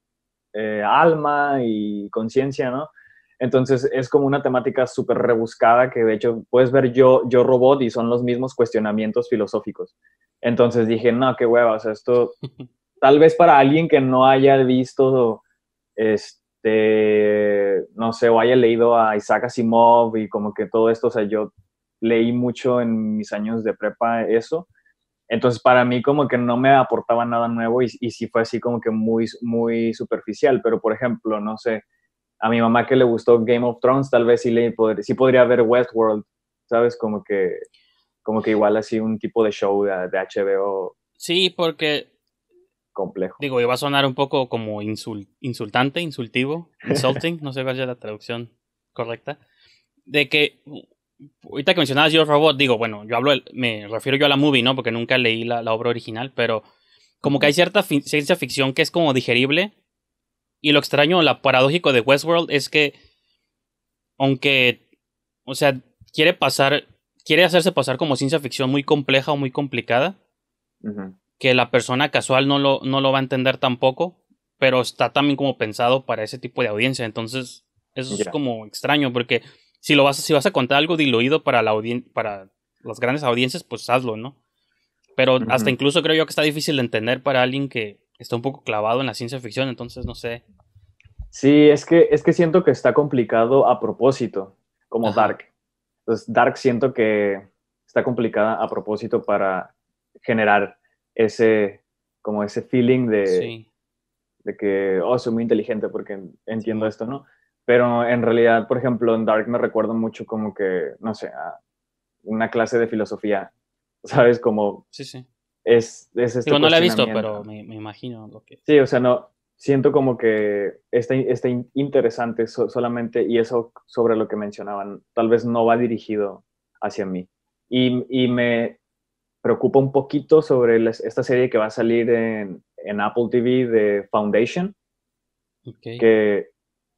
eh, alma y conciencia, ¿no? Entonces es como una temática súper rebuscada que de hecho puedes ver yo, yo robot y son los mismos cuestionamientos filosóficos. Entonces dije, no, qué hueva, o sea, esto tal vez para alguien que no haya visto, este, no sé, o haya leído a Isaac Asimov y como que todo esto, o sea, yo leí mucho en mis años de prepa eso. Entonces, para mí como que no me aportaba nada nuevo y, y sí fue así como que muy, muy superficial. Pero, por ejemplo, no sé, a mi mamá que le gustó Game of Thrones, tal vez sí, le podría ver Westworld, ¿sabes? Como que, como que igual así un tipo de show de, HBO. Sí, porque... Complejo. Digo, iba a sonar un poco como insultante, insultivo, insulting, no sé cuál es la traducción correcta. De que ahorita que mencionabas Yo Robot, digo, bueno, yo hablo, me refiero yo a la movie, ¿no? Porque nunca leí la, obra original, pero como que hay cierta ciencia ficción que es como digerible y lo extraño, lo paradójico de Westworld es que, aunque, o sea, quiere pasar, quiere hacerse pasar como ciencia ficción muy compleja o muy complicada, que la persona casual no lo, no lo va a entender tampoco, pero está también como pensado para ese tipo de audiencia. Entonces, eso es como extraño, porque si, lo vas, si vas a contar algo diluido para, la para las grandes audiencias, pues hazlo, ¿no? Pero hasta incluso creo yo que está difícil de entender para alguien que está un poco clavado en la ciencia ficción, entonces no sé. Sí, es que, es que siento que está complicado a propósito, como Dark. Entonces, Dark siento que está complicada a propósito para generar ese, como ese feeling de, de que, oh, soy muy inteligente porque entiendo esto, ¿no? Pero en realidad, por ejemplo, en Dark me recuerdo mucho como que, no sé, una clase de filosofía, ¿sabes? Como sí sí, es, es este no la he visto, pero me, imagino lo que... Sí, o sea, no, siento como que está, está interesante solamente y eso sobre lo que mencionaban, tal vez no va dirigido hacia mí. Y, me preocupa un poquito sobre esta serie que va a salir en, Apple TV de Foundation, que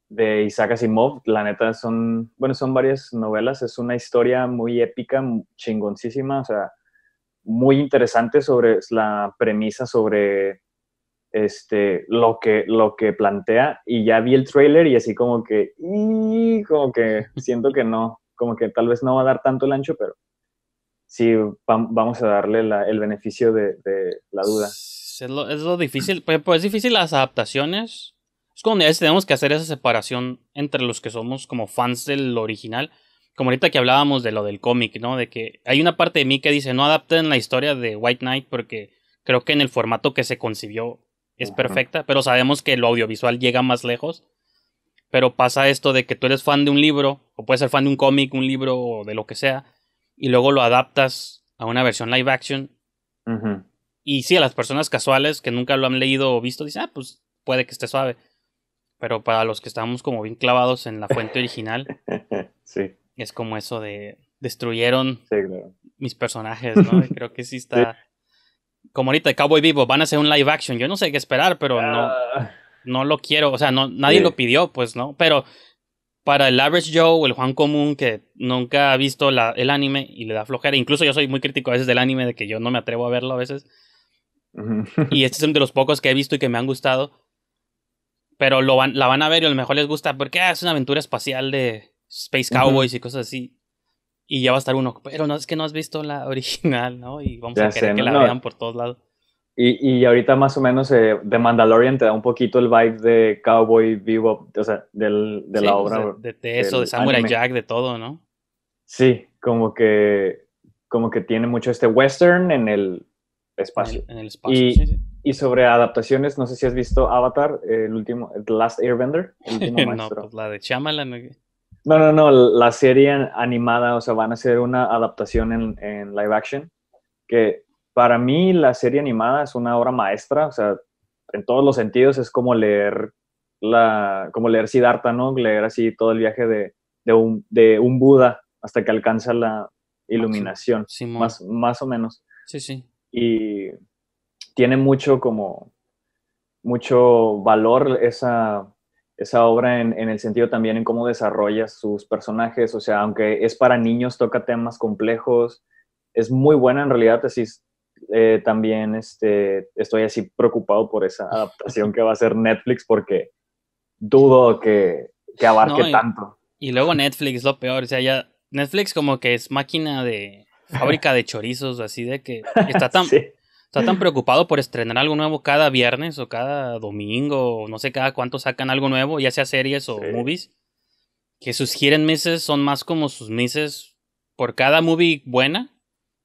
de Isaac Asimov, la neta son, bueno, son varias novelas, es una historia muy épica, chingoncísima, o sea, muy interesante sobre la premisa sobre este, lo, que, lo que plantea y ya vi el trailer y así como que, como que siento que no, como que tal vez no va a dar tanto el ancho, pero sí vamos a darle el beneficio de, la duda. Es lo, es lo, difícil, pues, pues es difícil las adaptaciones. Es como tenemos que hacer esa separación entre los que somos como fans del original como ahorita que hablábamos de lo del cómic, ¿no? De que hay una parte de mí que dice, no adapten la historia de White Knight porque creo que en el formato que se concibió es perfecta, pero sabemos que lo audiovisual llega más lejos. Pero pasa esto de que tú eres fan de un libro, o puedes ser fan de un cómic, un libro, o de lo que sea, y luego lo adaptas a una versión live action. Y sí, a las personas casuales que nunca lo han leído o visto, dicen, ah, pues puede que esté suave. Pero para los que estamos como bien clavados en la fuente original, sí es como eso de destruyeron mis personajes, ¿no? creo que sí está. Como ahorita, Cowboy Vivo, van a hacer un live action. Yo no sé qué esperar, pero no, ah. no lo quiero. O sea, no, nadie lo pidió, pues, ¿no? Pero para el average Joe o el Juan común que nunca ha visto el anime y le da flojera, incluso yo soy muy crítico a veces del anime, de que yo no me atrevo a verlo a veces. y este es uno de los pocos que he visto y que me han gustado. Pero lo van, la van a ver y a lo mejor les gusta porque ah, es una aventura espacial de, Space Cowboys y cosas así. Y ya va a estar uno, pero no es que no has visto la original, ¿no? Y vamos a querer que la vean por todos lados. Y, y ahorita más o menos eh, The Mandalorian te da un poquito el vibe de Cowboy vivo, o sea, de la pues obra. de, eso, de Samurai Jack, de todo, ¿no? Sí, como que, como que tiene mucho este western en el espacio. En el, espacio, y, sobre adaptaciones, no sé si has visto Avatar, el último, The Last Airbender, el último no, pues la de Shyamalan. No, no, no, la serie animada, o sea, van a hacer una adaptación en, live action, que para mí la serie animada es una obra maestra, o sea, en todos los sentidos es como leer la, como leer Siddhartha, ¿no? Leer así todo el viaje de, de, un, de un, Buda hasta que alcanza la iluminación, más, más o menos. Sí, sí. Y tiene mucho como, mucho valor esa esa obra en, en, el sentido también en cómo desarrolla sus personajes, o sea, aunque es para niños, toca temas complejos, es muy buena en realidad, así eh, también este, estoy así preocupado por esa adaptación que va a hacer Netflix porque dudo que, abarque tanto. Y luego Netflix, lo peor, o sea, ya Netflix como que es máquina de fábrica de chorizos, así de que está tan, Está tan preocupado por estrenar algo nuevo cada viernes o cada domingo, no sé cada cuánto sacan algo nuevo, ya sea series o movies, que sus meses misses son más como sus misses por cada movie buena,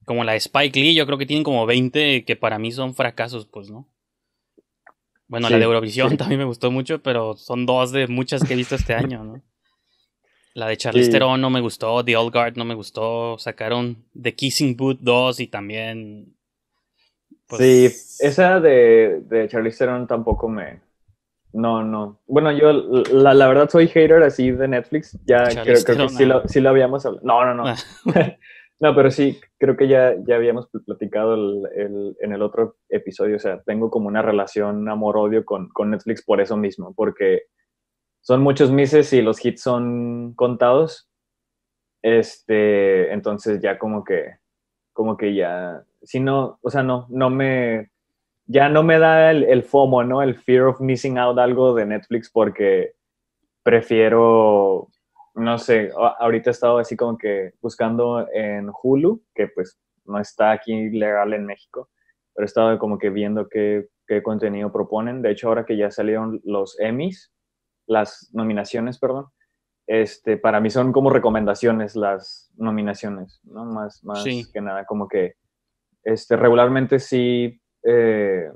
como la de Spike Lee, yo creo que tienen como 20 que para mí son fracasos, pues, ¿no? Bueno, la de Eurovisión también me gustó mucho, pero son dos de muchas que he visto este año, ¿no? La de Charlize Theron no me gustó, The Old Guard no me gustó, sacaron The Kissing Boot 2 y también Sí, pues, esa de, de Charlize tampoco me... No, no. Bueno, yo la, verdad soy hater así de Netflix. Ya creo, creo, que sí lo, sí lo, habíamos hablado. No, no, no. Ah. no, pero sí, creo que ya, ya habíamos platicado en el otro episodio. O sea, tengo como una relación amor-odio con, Netflix por eso mismo, porque son muchos meses y los hits son contados. Este, entonces ya como que, como que ya si o sea, no, no me, ya no me da el, FOMO, ¿no? El fear of missing out algo de Netflix porque prefiero, no sé, ahorita he estado así como que buscando en Hulu, que pues no está aquí legal en México, pero he estado como que viendo qué, qué contenido proponen. De hecho, ahora que ya salieron los Emmys, las nominaciones, perdón, este, para mí son como recomendaciones las nominaciones, ¿no? Más, más que nada, como que este, regularmente sí eh,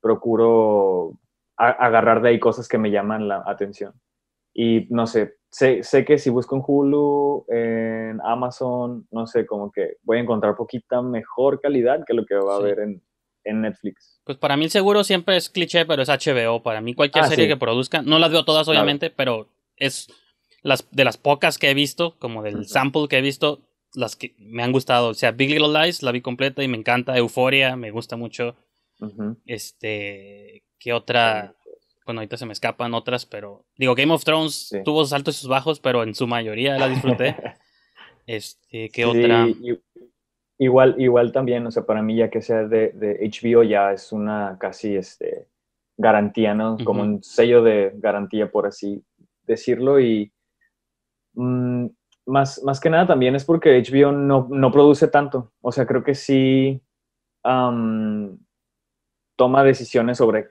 procuro agarrar de ahí cosas que me llaman la atención. Y no sé, sé, que si busco en Hulu, en Amazon, no sé, como que voy a encontrar poquita mejor calidad que lo que va a haber en, Netflix. Pues para mí el seguro siempre es cliché, pero es HBO. Para mí cualquier ah, serie que produzca no las veo todas obviamente, pero es las, de las pocas que he visto, como del sample que he visto, las que me han gustado. O sea, Big Little Lies la vi completa y me encanta. Euforia me gusta mucho. Este, ¿qué otra? Bueno, ahorita se me escapan otras, pero digo, Game of Thrones tuvo sus altos y sus bajos, pero en su mayoría la disfruté. este, ¿qué otra? igual, igual también, o sea, para mí ya que sea de, de HBO ya es una casi este, garantía, ¿no? Como un sello de garantía, por así decirlo. Y mmm, más, que nada también es porque HBO no, produce tanto. O sea, creo que sí toma decisiones sobre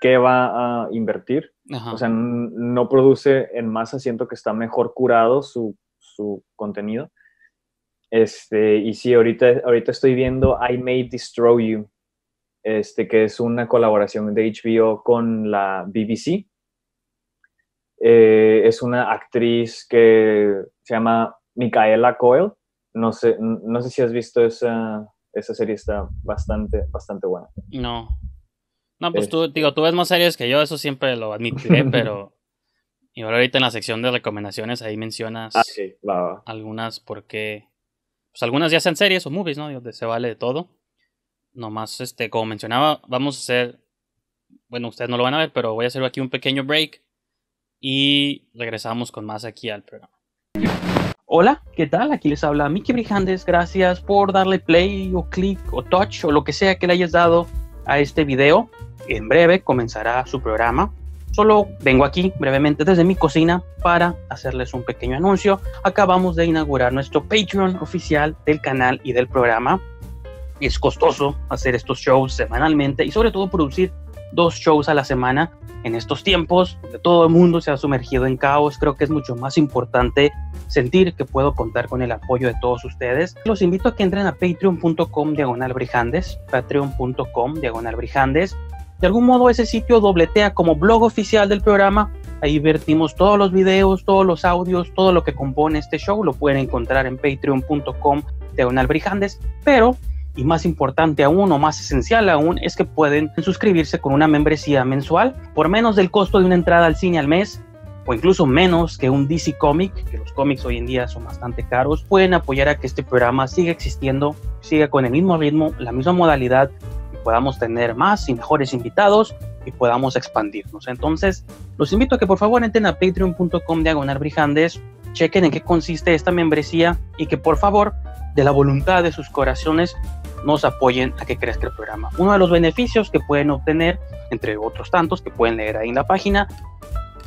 qué va a invertir. O sea, no produce en masa, siento que está mejor curado su, contenido. Este, y sí, ahorita, ahorita estoy viendo I May Destroy You, este, que es una colaboración de HBO con la BBC. Eh, es una actriz que se llama Micaela Coyle. No sé, sé si has visto esa, esa serie, está bastante, bastante buena. No. No, pues tú, este digo, tú ves más series que yo, eso siempre lo admitiré, pero y ahora ahorita en la sección de recomendaciones ahí mencionas ah, algunas porque, pues algunas ya sean series o movies, ¿no? donde se vale de todo. Nomás, este, como mencionaba, vamos a hacer, bueno, ustedes no lo van a ver, pero voy a hacer aquí un pequeño break y regresamos con más aquí al programa. Hola, ¿qué tal? Aquí les habla Mickey Brijandes. Gracias por darle play o click o touch o lo que sea que le hayas dado a este video. En breve comenzará su programa. Solo vengo aquí brevemente desde mi cocina para hacerles un pequeño anuncio. Acabamos de inaugurar nuestro Patreon oficial del canal y del programa. Es costoso hacer estos shows semanalmente y sobre todo producir dos shows a la semana en estos tiempos, donde todo el mundo se ha sumergido en caos, creo que es mucho más importante sentir que puedo contar con el apoyo de todos ustedes. Los invito a que entren a patreon.com diagonal brijandes, patreon.com diagonal brijandes. De algún modo ese sitio dobletea como blog oficial del programa. Ahí vertimos todos los videos, todos los audios, todo lo que compone este show. Lo pueden encontrar en patreon.com diagonal brijandes. Pero y más importante aún o más esencial aún es que pueden suscribirse con una membresía mensual por menos del costo de una entrada al cine al mes o incluso menos que un DC Comic, que los cómics hoy en día son bastante caros, pueden apoyar a que este programa siga existiendo, siga con el mismo ritmo, la misma modalidad y podamos tener más y mejores invitados y podamos expandirnos. Entonces, los invito a que por favor entren a patreon.com diagonal brijandes, chequen en qué consiste esta membresía y que por favor, de la voluntad de sus corazones, nos apoyen a que crezca el programa. Uno de los beneficios que pueden obtener, entre otros tantos que pueden leer ahí en la página,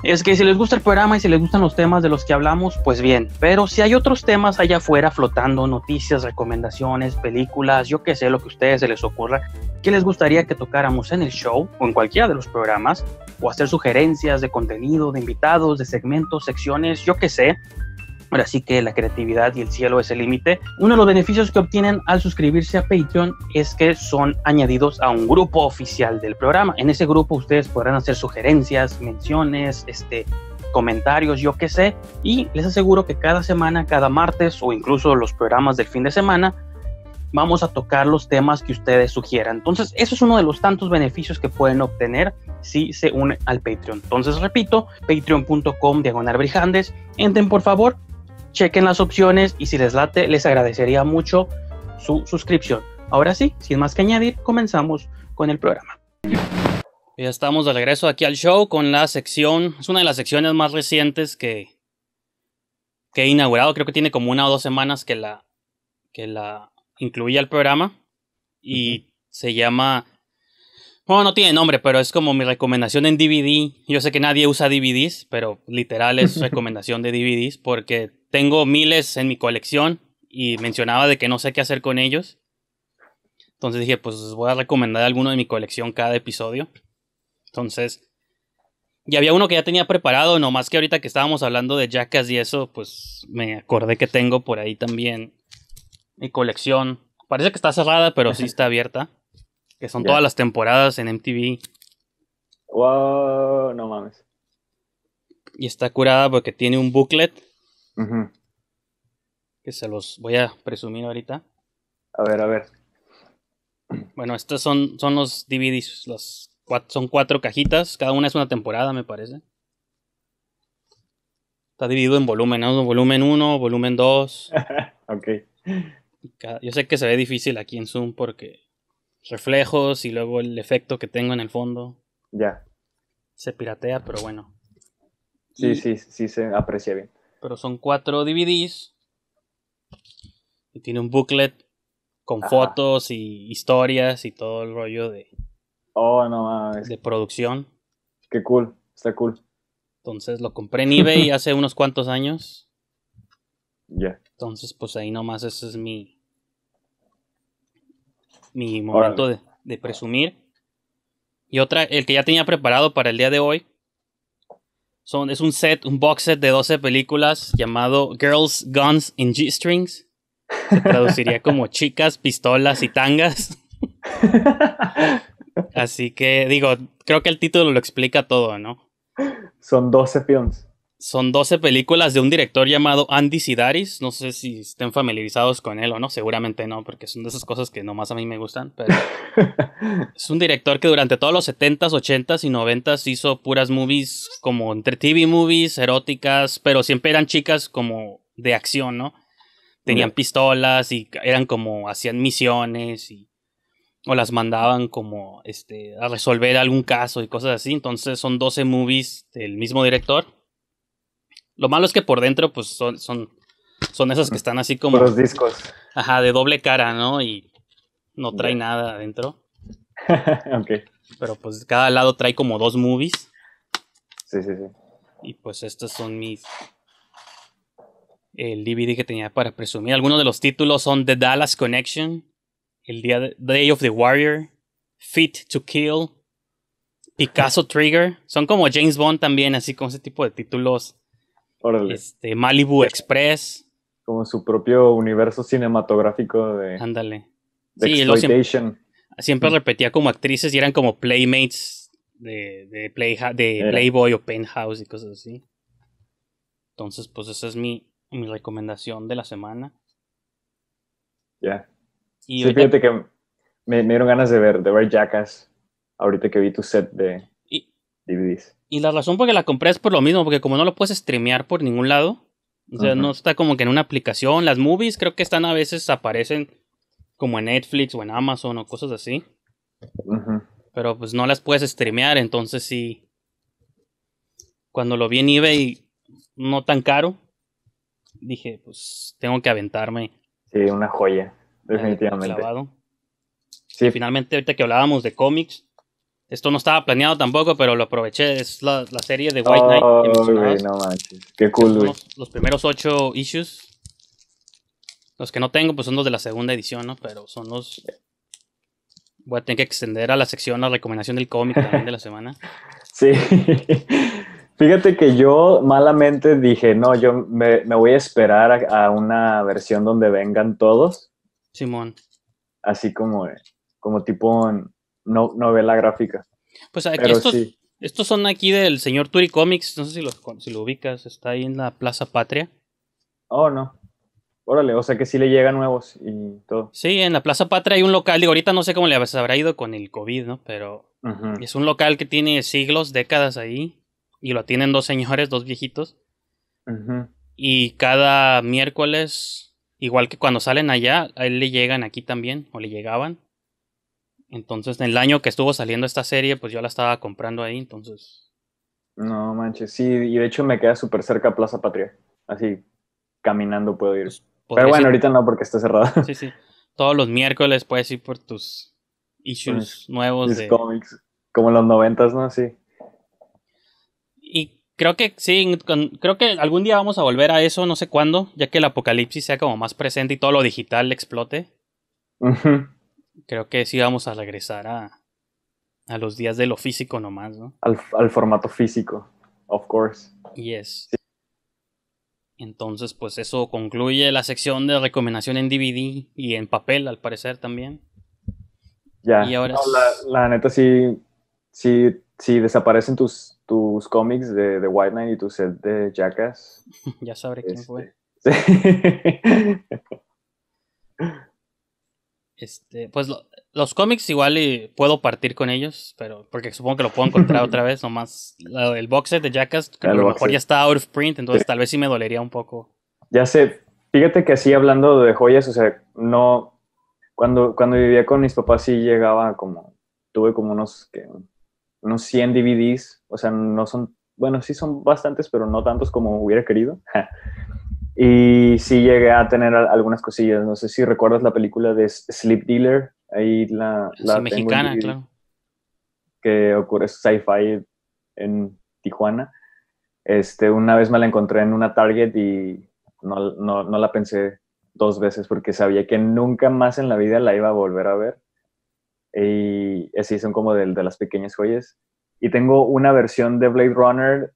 es que si les gusta el programa y si les gustan los temas de los que hablamos, pues bien, pero si hay otros temas allá afuera flotando, noticias, recomendaciones, películas, yo qué sé, lo que a ustedes se les ocurra, que les gustaría que tocáramos en el show o en cualquiera de los programas, o hacer sugerencias de contenido, de invitados, de segmentos, secciones, yo qué sé, Ahora sí que la creatividad y el cielo es el límite. Uno de los beneficios que obtienen al suscribirse a Patreon es que son añadidos a un grupo oficial del programa. En ese grupo ustedes podrán hacer sugerencias, menciones, este, comentarios, yo qué sé. Y les aseguro que cada semana, cada martes o incluso los programas del fin de semana, vamos a tocar los temas que ustedes sugieran. Entonces, eso es uno de los tantos beneficios que pueden obtener si se unen al Patreon. Entonces, repito, patreon.com diagonal brijandes. Entren por favor, chequen las opciones y si les late, les agradecería mucho su suscripción. Ahora sí, sin más que añadir, comenzamos con el programa. Ya estamos de regreso aquí al show con la sección, es una de las secciones más recientes que, que he inaugurado, creo que tiene como una o dos semanas que la, que la incluía al programa y se llama, bueno, no tiene nombre, pero es como mi recomendación en DVD. Yo sé que nadie usa DVDs, pero literal es recomendación de DVDs porque tengo miles en mi colección y mencionaba de que no sé qué hacer con ellos. Entonces dije, pues les voy a recomendar alguno de mi colección cada episodio. Entonces, y había uno que ya tenía preparado, nomás que ahorita que estábamos hablando de Jackass y eso, pues me acordé que tengo por ahí también mi colección. Parece que está cerrada, pero sí está abierta. Que son todas las temporadas en MTV. Wow, no mames. Y está curada porque tiene un booklet que se los voy a presumir ahorita. A ver, a ver. Bueno, estos son, son los DVDs. Los son cuatro cajitas. Cada una es una temporada, me parece. Está dividido en volumen, ¿no? Volumen 1, volumen 2. ok. yo sé que se ve difícil aquí en Zoom porque reflejos y luego el efecto que tengo en el fondo. Ya. Se piratea, pero bueno. Sí, sí, sí se aprecia bien pero son cuatro DVDs. Y tiene un booklet con fotos y historias y todo el rollo de. Oh, no De producción. Qué cool, está cool. Entonces lo compré en eBay hace unos cuantos años. Ya. Entonces, pues ahí nomás ese es mi. Mi momento de, de presumir. Y otra, el que ya tenía preparado para el día de hoy, son, es un set, un box set de 12 películas llamado Girls, Guns and G-Strings. Se traduciría como chicas, pistolas y tangas. Así que, digo, creo que el título lo explica todo, ¿no? Son 12 pions son 12 películas de un director llamado Andy Sidaris. No sé si estén familiarizados con él o no, seguramente no, porque son de esas cosas que nomás a mí me gustan. Pero es un director que durante todos los 70s, 80s y 90s hizo puras movies como entre TV movies, eróticas, pero siempre eran chicas como de acción, ¿no? Tenían pistolas y eran como hacían misiones y o las mandaban como este a resolver algún caso y cosas así. Entonces son 12 movies del mismo director lo malo es que por dentro, pues son, son, son que están así como. Los discos. Ajá, de doble cara, ¿no? Y no trae nada adentro. ok. Pero pues cada lado trae como dos movies. Sí, sí, sí. Y pues estos son mis. El DVD que tenía para presumir. Algunos de los títulos son The Dallas Connection, El Día Day of the Warrior, Fit to Kill, Picasso Trigger. Son como James Bond también, así con ese tipo de títulos este, Malibu Express. Como su propio universo cinematográfico de. Ándale. sí, el Siempre, siempre, mm. repetía como actrices y eran como playmates de, play, de Playboy o Penthouse y cosas así. Entonces, pues esa es mi, mi recomendación de la semana. Ya. Yeah. Sí, fíjate que me, me, dieron ganas de ver, de ver Jackass ahorita que vi tu set de, y la razón por que la compré es por lo mismo, porque como no lo puedes streamear por ningún lado, o sea, no está como que en una aplicación. Las movies creo que están a veces aparecen como en Netflix o en Amazon o cosas así. Pero pues no las puedes streamear, entonces sí. Cuando lo vi en eBay, no tan caro, dije, pues tengo que aventarme. Sí, una joya, definitivamente. finalmente, ahorita que hablábamos de cómics, esto no estaba planeado tampoco, pero lo aproveché. Es la, serie de White Knight. Qué cool, güey. Los, primeros ocho issues. Los que no tengo, pues son los de la segunda edición, ¿no? Pero son los. Voy a tener que extender a la sección la recomendación del cómic también de la semana. sí. Fíjate que yo malamente dije, no, yo me, voy a esperar a, una versión donde vengan todos. Simón. Así como, como tipo no, ve la gráfica. Pues aquí estos, estos son aquí del señor Turi Comics, no sé si lo, si lo ubicas, está ahí en la Plaza Patria. Oh, no. Órale, o sea que sí le llegan nuevos y todo. Sí, en la Plaza Patria hay un local, digo, ahorita no sé cómo le habrá ido con el COVID, ¿no? Pero es un local que tiene siglos, décadas ahí, y lo tienen dos señores, dos viejitos. Y cada miércoles, igual que cuando salen allá, a él le llegan aquí también, o le llegaban, entonces, en el año que estuvo saliendo esta serie, pues yo la estaba comprando ahí, entonces. No manches, sí, y de hecho me queda súper cerca Plaza Patria. Así, caminando puedo ir. Pues, Pero bueno, ahorita no porque está cerrada. Sí, sí. Todos los miércoles puedes ir por tus issues pues, nuevos. de cómics. Como los noventas, ¿no? Sí. Y creo que sí, creo que algún día vamos a volver a eso, no sé cuándo, ya que el apocalipsis sea como más presente y todo lo digital explote. Ajá creo que sí vamos a regresar a, los días de lo físico nomás, ¿no? Al, formato físico, of course. Yes. Entonces, pues eso concluye la sección de recomendación en DVD y en papel, al parecer también. Ya. Y ahora la, neta, sí, sí, sí desaparecen tus, tus cómics de, White Knight y tu set de Jackass. ya sabré quién fue. Este, Este, pues los cómics igual puedo partir con ellos, pero porque supongo que lo puedo encontrar otra vez, más el box de Jackass, que a lo mejor ya está out of print, entonces tal vez sí me dolería un poco. Ya sé, fíjate que así hablando de joyas, o sea, no, cuando, cuando vivía con mis papás sí llegaba como, tuve como unos, que, unos 100 DVDs, o sea, no son, bueno, sí son bastantes, pero no tantos como hubiera querido. Y sí llegué a tener algunas cosillas. No sé si recuerdas la película de Sleep Dealer. Ahí la. la mexicana, claro. Que ocurre sci-fi en Tijuana. Este, una vez me la encontré en una Target y no, no, no, la pensé dos veces porque sabía que nunca más en la vida la iba a volver a ver. Y así son como de, de las pequeñas joyas. Y tengo una versión de Blade Runner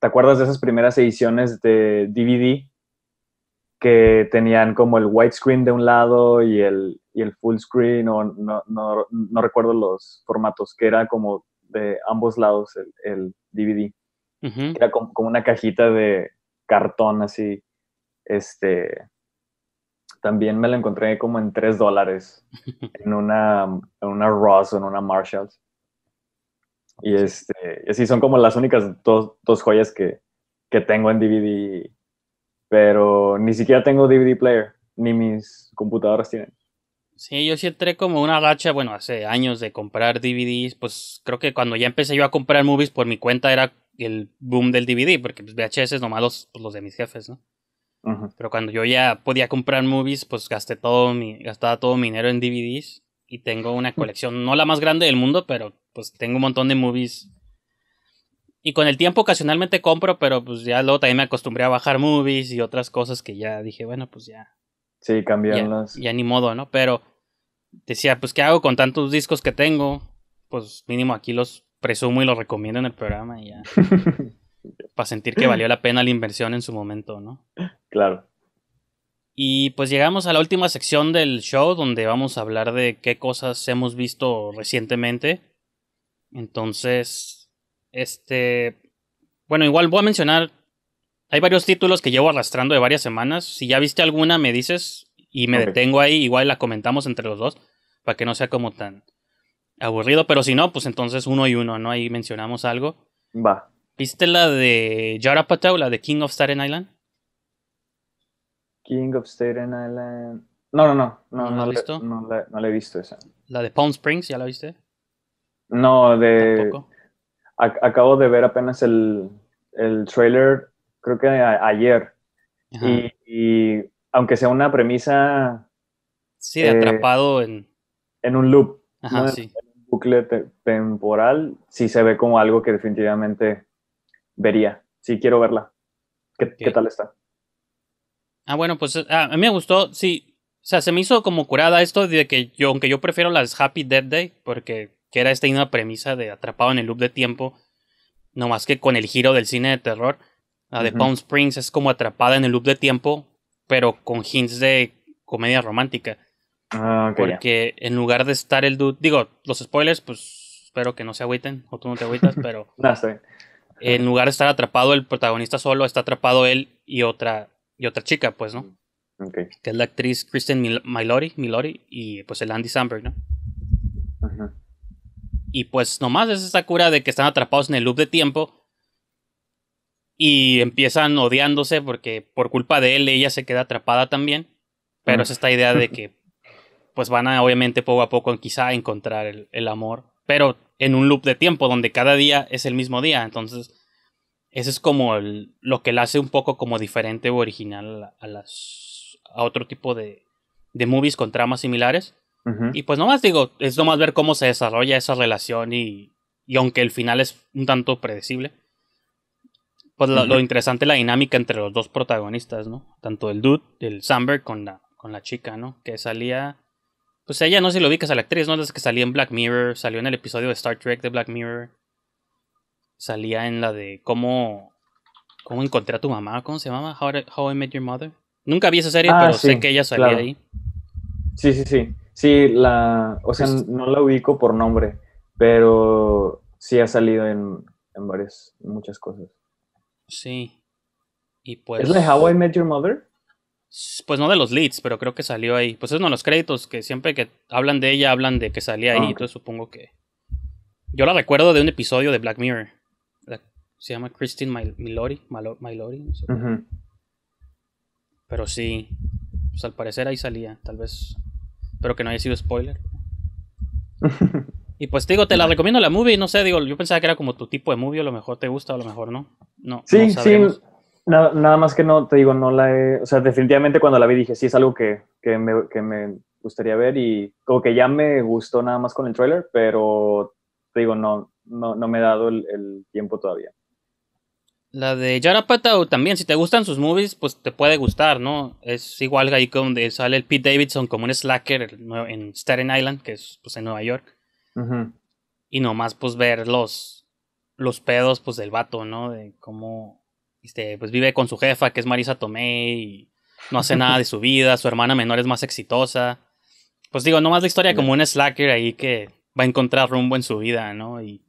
¿Te acuerdas de esas primeras ediciones de DVD que tenían como el widescreen de un lado y el, y el full screen, o no, no, no, recuerdo los formatos, que era como de ambos lados el, DVD. Era como, una cajita de cartón así. Este. También me la encontré como en tres dólares en una, en una Ross o en una Marshalls. Y este, así son como las únicas dos, joyas que, tengo en DVD. Pero ni siquiera tengo DVD player, ni mis computadoras tienen. Sí, yo sí entré como una gacha bueno, hace años de comprar DVDs. Pues creo que cuando ya empecé yo a comprar movies por mi cuenta era el boom del DVD, porque VHS pues, VHS nomás los, pues, los de mis jefes, ¿no? Pero cuando yo ya podía comprar movies, pues gasté todo mi, gastaba todo mi dinero en DVDs y tengo una colección, no la más grande del mundo, pero pues tengo un montón de movies. Y con el tiempo ocasionalmente compro, pero pues ya luego también me acostumbré a bajar movies y otras cosas que ya dije, bueno, pues ya. Sí, cambiarlas. Ya, ni modo, ¿no? Pero decía, pues ¿qué hago con tantos discos que tengo? Pues mínimo aquí los presumo y los recomiendo en el programa y ya. para sentir que valió la pena la inversión en su momento, ¿no? Claro. Y pues llegamos a la última sección del show donde vamos a hablar de qué cosas hemos visto recientemente. Entonces, este... Bueno, igual voy a mencionar... Hay varios títulos que llevo arrastrando de varias semanas. Si ya viste alguna, me dices y me detengo ahí. Igual la comentamos entre los dos para que no sea como tan aburrido. Pero si no, pues entonces uno y uno, ¿no? Ahí mencionamos algo. Va. ¿Viste la de o la de King of Staten Island? King of Staten Island. No, no, no. ¿No, la no, he visto esa. ¿La de Palm Springs ya la viste? No, de. acabo de ver apenas el, el trailer, creo que ayer. Y, aunque sea una premisa. Sí, eh, atrapado en. En un loop. Ajá, sí. En un bucle temporal, sí se ve como algo que definitivamente vería. Sí, quiero verla. ¿qué tal está? Ah, bueno, pues eh, ah, a mí me gustó, sí. O sea, se me hizo como curada esto de que yo, aunque yo prefiero las Happy Dead Day, porque que era esta misma premisa de atrapado en el loop de tiempo, no más que con el giro del cine de terror. La de Pound Springs es como atrapada en el loop de tiempo, pero con hints de comedia romántica. Ah, okay, porque en lugar de estar el dude, digo, los spoilers, pues espero que no se agüiten, o tú no te agüitas, pero... no, estoy En lugar de estar atrapado el protagonista solo, está atrapado él y otra y otra chica, pues, ¿no? Okay. Que es la actriz Kristen Mil Milori, y pues el Andy Samberg, ¿no? Y pues nomás es esa cura de que están atrapados en el loop de tiempo y empiezan odiándose porque por culpa de él ella se queda atrapada también. Pero es esta idea de que pues van a obviamente poco a poco quizá encontrar el, el amor, pero en un loop de tiempo donde cada día es el mismo día, entonces eso es como lo que la hace un poco como diferente o original a, las, otro tipo de, movies con tramas similares. Y pues nomás digo, es nomás ver cómo se desarrolla esa relación y, aunque el final es un tanto predecible, pues lo, interesante es la dinámica entre los dos protagonistas, ¿no? Tanto el dude, el Samberg, con la, con la chica, ¿no? Que salía... Pues ella no sé si lo ubicas a la actriz, ¿no? Es que salía en Black Mirror, salió en el episodio de Star Trek de Black Mirror salía en la de cómo, cómo encontré a tu mamá, ¿cómo se llama? How, I Met Your Mother. Nunca vi esa serie, ah, pero sé que ella salía ahí. Sí, sí, sí. Sí, la, o sea, no la ubico por nombre, pero sí ha salido en, en muchas cosas. Sí. Y pues, ¿Es la de How I Met Your Mother? Pues no de los leads, pero creo que salió ahí. Pues es uno de los créditos que siempre que hablan de ella hablan de que salía ahí. Ah, entonces supongo que. Yo la recuerdo de un episodio de Black Mirror se llama Christine Milori, Milori, Pero sí, pues al parecer ahí salía, tal vez. Pero que no haya sido spoiler. y pues te digo, te la recomiendo la movie, no sé, digo, yo pensaba que era como tu tipo de movie, a lo mejor te gusta, a lo mejor no. No, sí, sí. Nada, más que no, te digo, no la he, O sea, definitivamente cuando la vi dije, sí, es algo que, me, gustaría ver y como que ya me gustó nada más con el trailer, pero te digo, no, no, no me he dado el tiempo todavía. La de Yara Patau también, si te gustan sus movies, pues te puede gustar, ¿no? Es igual ahí donde sale el Pete Davidson como un slacker en Staten Island, que es pues en Nueva York. Y nomás pues ver los, pedos pues del vato, ¿no? De cómo este, pues vive con su jefa, que es Marisa Tomei, y no hace nada de su vida, su hermana menor es más exitosa. Pues digo, nomás la historia como un slacker ahí que va a encontrar rumbo en su vida, ¿no? Y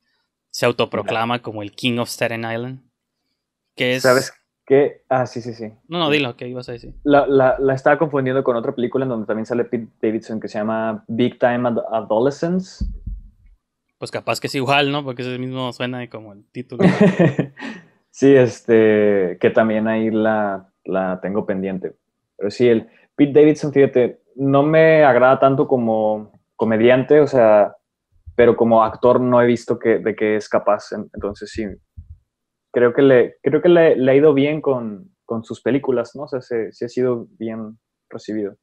se autoproclama como el King of Staten Island. ¿Sabes qué? Ah, sí, sí, sí. No, no, dilo, que ibas a decir. La, la, estaba confundiendo con otra película en donde también sale Pete Davidson que se llama Big Time Adolescence. Pues capaz que es igual, ¿no? Porque ese mismo suena como el título. sí, este, que también ahí la, tengo pendiente. Pero sí, el Pete Davidson, fíjate, no me agrada tanto como comediante, o sea, pero como actor no he visto que, de qué es capaz. Entonces sí, creo que le, creo que le, ha ido bien con, sus películas, ¿no? O sea, se, ha sido bien recibido.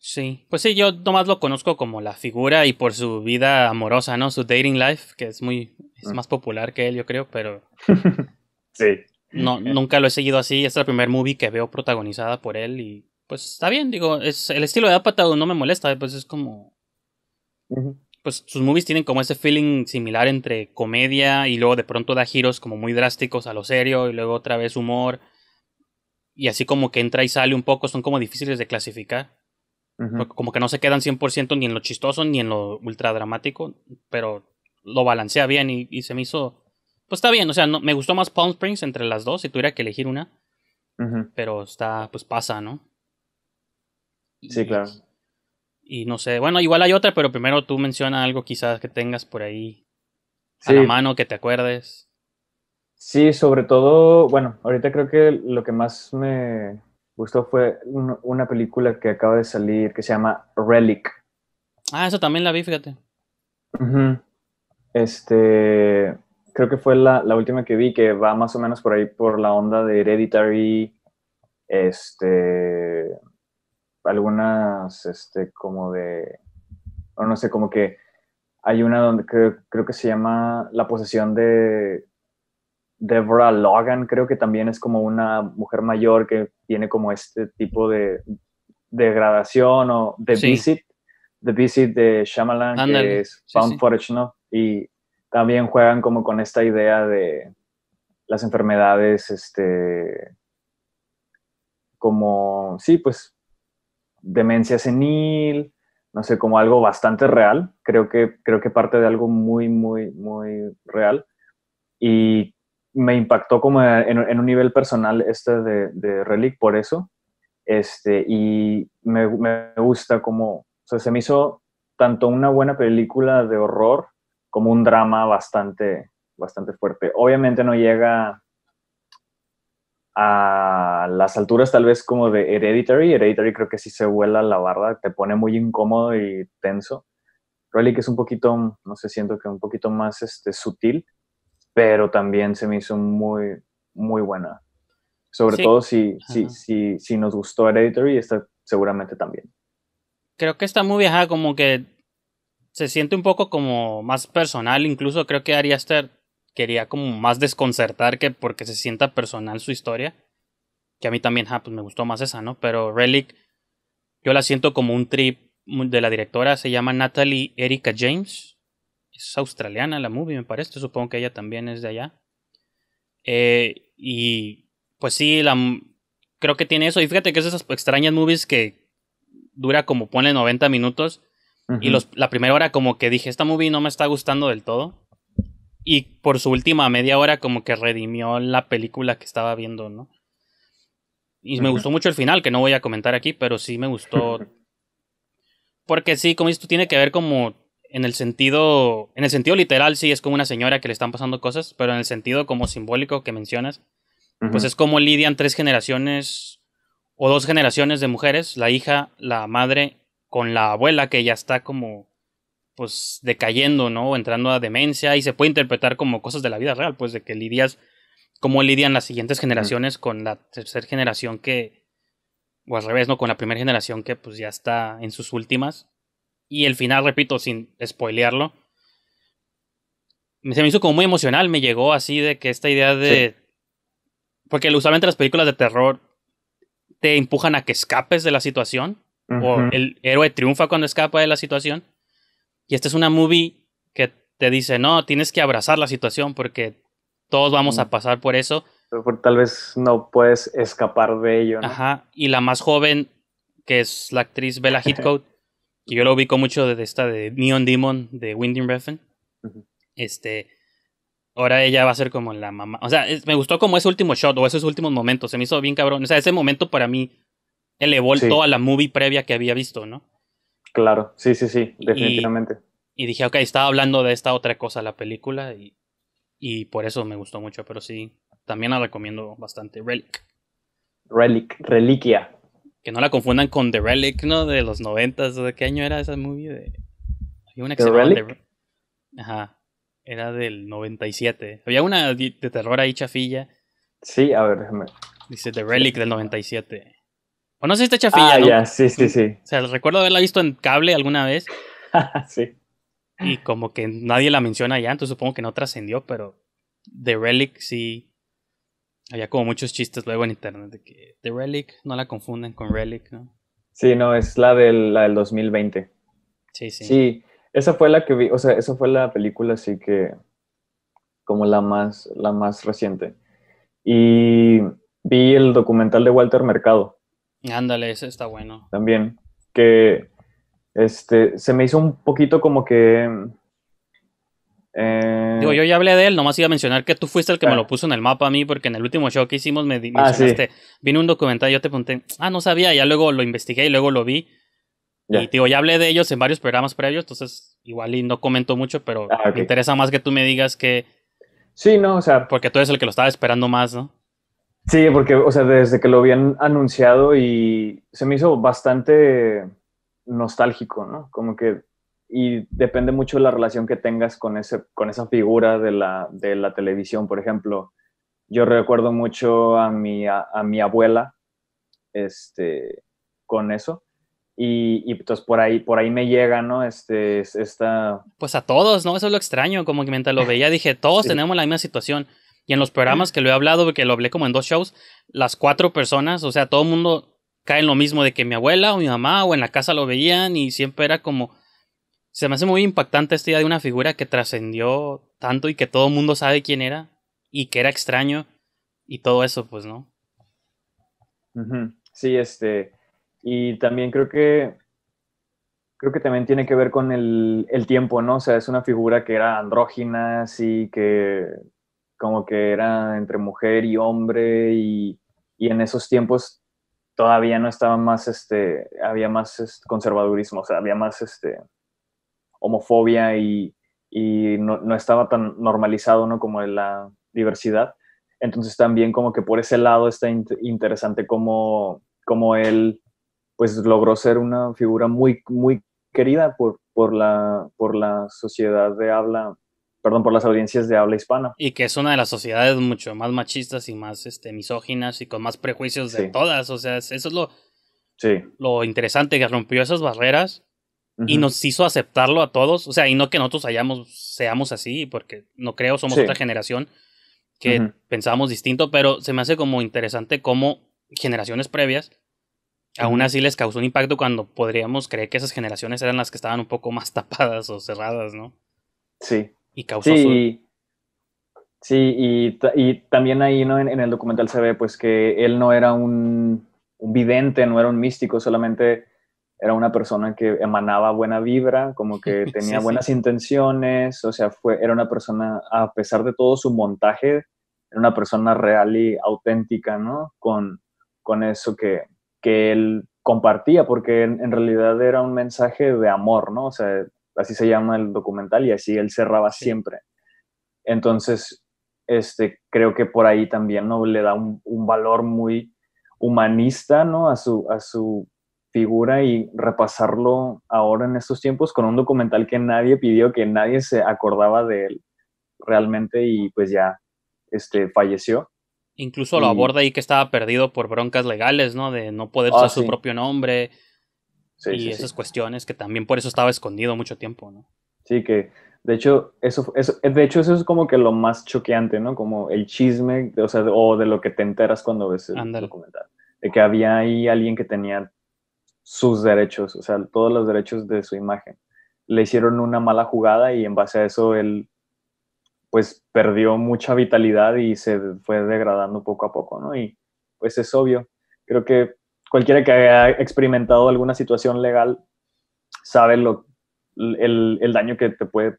Sí, pues sí, yo nomás lo conozco como la figura y por su vida amorosa, ¿no? Su dating life, que es muy, es mm. más popular que él, yo creo, pero... sí. No, nunca lo he seguido así, es la primer movie que veo protagonizada por él y pues está bien, digo, es el estilo de Apatow no me molesta, pues es como pues sus movies tienen como ese feeling similar entre comedia y luego de pronto da giros como muy drásticos a lo serio y luego otra vez humor. Y así como que entra y sale un poco, son como difíciles de clasificar. Como que no se quedan 100% ni en lo chistoso ni en lo ultra dramático, pero lo balancea bien y, se me hizo... Pues está bien, o sea, no, me gustó más Palm Springs entre las dos, si tuviera que elegir una. Pero está, pues pasa, ¿no? Sí, claro. Y no sé, bueno, igual hay otra, pero primero tú menciona algo quizás que tengas por ahí a la mano, que te acuerdes. Sí, sobre todo, bueno, ahorita creo que lo que más me gustó fue una película que acaba de salir que se llama Relic. Ah, eso también la vi, fíjate. Este, creo que fue la, la, última que vi que va más o menos por ahí por la onda de Hereditary, este, algunas, este, como de, no sé, como que hay una donde creo que se llama La posesión de Deborah Logan, creo que también es como una mujer mayor que tiene como este tipo de degradación o de visit, The Visit de Shyamalan, que es found ¿no? Y también juegan como con esta idea de las enfermedades, este, como, sí, pues demencia senil, no sé, como algo bastante real. Creo que, creo que parte de algo muy, muy, muy real. Y me impactó como en, un nivel personal este de, de, Relic por eso. Este, y me, me gusta como, o se me hizo tanto una buena película de horror como un drama bastante, bastante fuerte. Obviamente no llega a las alturas tal vez como de Hereditary. Hereditary creo que sí se vuela la barda, te pone muy incómodo y tenso. que es un poquito, no sé, siento que un poquito más este, sutil, pero también se me hizo muy, muy buena. Sobre todo si, si, si, si, nos gustó Hereditary, esta seguramente también. Creo que está muy viajada, como que se siente un poco como más personal, incluso creo que haría estar quería como más desconcertar que porque se sienta personal su historia. Que a mí también, ah, pues me gustó más esa, ¿no? Pero Relic, yo la siento como un trip de la directora, se llama Natalie Erika James. Es australiana la movie, me parece. Supongo que ella también es de allá. Eh, y pues sí, la, creo que tiene eso. Y fíjate que es esas extrañas movies que dura como pone 90 minutos. Y los, la primera hora como que dije, esta movie no me está gustando del todo y por su última media hora como que redimió la película que estaba viendo, ¿no? Y me gustó mucho el final, que no voy a comentar aquí, pero sí me gustó. Porque sí, como dices, tiene que ver como en el sentido, en el sentido literal, sí, es como una señora que le están pasando cosas, pero en el sentido como simbólico que mencionas, pues es como lidian tres generaciones o dos generaciones de mujeres, la hija, la madre, con la abuela que ya está como pues decayendo, ¿no? Entrando a demencia y se puede interpretar como cosas de la vida real, pues de que lidias, Como lidian las siguientes generaciones con la tercera generación que, o al revés, ¿no? Con la primera generación que pues ya está en sus últimas. Y el final, repito, sin spoilearlo, se me hizo como muy emocional, me llegó así de que esta idea de... Porque usualmente las películas de terror te empujan a que escapes de la situación, o el héroe triunfa cuando escapa de la situación y esta es una movie que te dice, no, tienes que abrazar la situación porque todos vamos a pasar por eso. Pero tal vez no puedes escapar de ello. Ajá, y la más joven, que es la actriz Bella Heathcote que yo lo ubico mucho desde esta de Neon Demon de Winding Refn. Este, ahora ella va a ser como la mamá. O sea, me gustó como ese último shot o esos últimos momentos, se me hizo bien cabrón. O sea, ese momento para mí elevó voltó toda la movie previa que había visto, ¿no? Claro, sí, sí, sí, definitivamente. Y, dije, ok, estaba hablando de esta otra cosa la película y, por eso me gustó mucho, pero sí, también la recomiendo bastante. Relic. Relic, Reliquia. Que no la confundan con The Relic, ¿no? De los noventas, ¿de qué año era esa movie? De... Había una Relic? Ajá, era del 97. Había una de terror ahí chafilla. Sí, a ver, déjame. Dice The Relic del 97. O no chafilla. Ah, ya, sí, sí, sí. O sea, recuerdo haberla visto en cable alguna vez. sí. Y como que nadie la menciona ya, entonces supongo que no trascendió, pero The Relic sí. Había como muchos chistes luego en internet de que The Relic, no la confunden con Relic, ¿no? Sí, no, es la del, la del 2020. Sí, sí. Sí, esa fue la que vi, o sea, esa fue la película así que como la más, la más reciente. Y vi el documental de Walter Mercado. Ándale, ese está bueno. También, que este, se me hizo un poquito como que... Eh, digo, yo ya hablé de él, nomás iba a mencionar que tú fuiste el que me ah. lo puso en el mapa a mí, porque en el último show que hicimos me ah, mencionaste, vino un documental, yo te pregunté, ah, no sabía, ya luego lo investigué y luego lo vi. Y digo, ya hablé de ellos en varios programas previos, entonces igual y no comento mucho, pero ah, me interesa más que tú me digas que... Sí, no, o sea... Porque tú eres el que lo estaba esperando más, ¿no? Sí, porque, o sea, desde que lo habían anunciado y se me hizo bastante nostálgico, ¿no? Como que, y depende mucho de la relación que tengas con, ese, con esa figura de la, de la televisión, por ejemplo. Yo recuerdo mucho a mi, a, mi abuela este, con eso. Y, y, pues por ahí, por ahí me llega, ¿no? Este, esta... Pues a todos, ¿no? Eso es lo extraño, como que mientras lo veía dije, todos tenemos la misma situación. Y en los programas que lo he hablado, porque lo hablé como en dos shows, las cuatro personas, o sea, todo el mundo cae en lo mismo de que mi abuela o mi mamá o en la casa lo veían y siempre era como... Se me hace muy impactante esta idea de una figura que trascendió tanto y que todo el mundo sabe quién era y que era extraño y todo eso, pues, ¿no? Sí, este. Y también creo que. Creo que también tiene que ver con el, el tiempo, ¿no? O sea, es una figura que era andrógina, sí, que como que era entre mujer y hombre y, en esos tiempos todavía no estaba más, este, había más este, conservadurismo, o sea, había más, este, homofobia y, no, estaba tan normalizado, ¿no? Como la diversidad. Entonces también como que por ese lado está interesante como, como él pues logró ser una figura muy, muy querida por, por, la, por la sociedad de habla perdón, por las audiencias de habla hispana. Y que es una de las sociedades mucho más machistas y más este, misóginas y con más prejuicios de todas. O sea, eso es lo, lo interesante, que rompió esas barreras y nos hizo aceptarlo a todos. O sea, y no que nosotros hayamos, seamos así, porque no creo, somos otra generación que pensamos distinto, pero se me hace como interesante cómo generaciones previas aún así les causó un impacto cuando podríamos creer que esas generaciones eran las que estaban un poco más tapadas o cerradas, ¿no? Sí, sí. Sí, y, también ahí En, el documental se ve pues que él no era un, vidente, no era un místico, solamente era una persona que emanaba buena vibra, como que tenía buenas intenciones, o sea, fue, era una persona, a pesar de todo su montaje, era una persona real y auténtica, ¿no? Con, con eso que, que él compartía, porque en realidad era un mensaje de amor, ¿no? O sea, así se llama el documental y así él cerraba siempre. Entonces, este, creo que por ahí también ¿no? le da un, valor muy humanista ¿no? a, su, a su figura y repasarlo ahora en estos tiempos con un documental que nadie pidió, que nadie se acordaba de él realmente y pues ya este, falleció. Incluso lo aborda ahí que estaba perdido por broncas legales, ¿no? De no poder ah, usar su propio nombre, y esas cuestiones que también por eso estaba escondido mucho tiempo, ¿no? Sí, que de hecho eso, eso, eh, de hecho eso es como que lo más choqueante, ¿no? Como el chisme, o sea, o de lo que te enteras cuando ves el documental, de que había ahí alguien que tenía sus derechos, o sea, todos los derechos de su imagen. Le hicieron una mala jugada y en base a eso él pues perdió mucha vitalidad y se fue degradando poco a poco, ¿no? Y pues es obvio. Creo que cualquiera que haya experimentado alguna situación legal sabe lo, el, el daño que te puede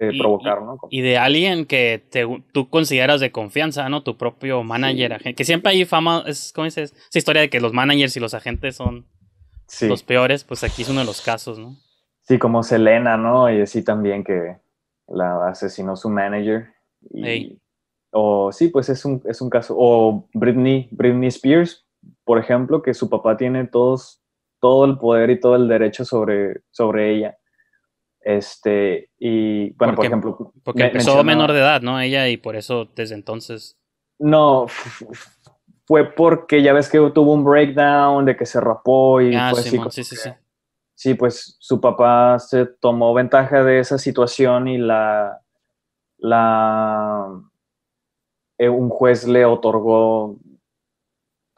eh, provocar, ¿no? Y de alguien que te, tú consideras de confianza, ¿no? Tu propio manager, que siempre hay fama, es, como Esa historia de que los managers y los agentes son los peores, pues aquí es uno de los casos, ¿no? Sí, como Selena, ¿no? Y así también que la asesinó su manager. O sí, pues es un, es un caso. O Britney, Britney Spears, por ejemplo, que su papá tiene todos, todo el poder y todo el derecho sobre, sobre ella. Este, y bueno, por em, ejemplo. Porque empezó menor de edad, ¿no? Ella, y por eso desde entonces. No, fue porque ya ves que tuvo un breakdown de que se rapó y ah, fue sí, Sí, sí, sí, pues su papá se tomó ventaja de esa situación y la. la eh, un juez le otorgó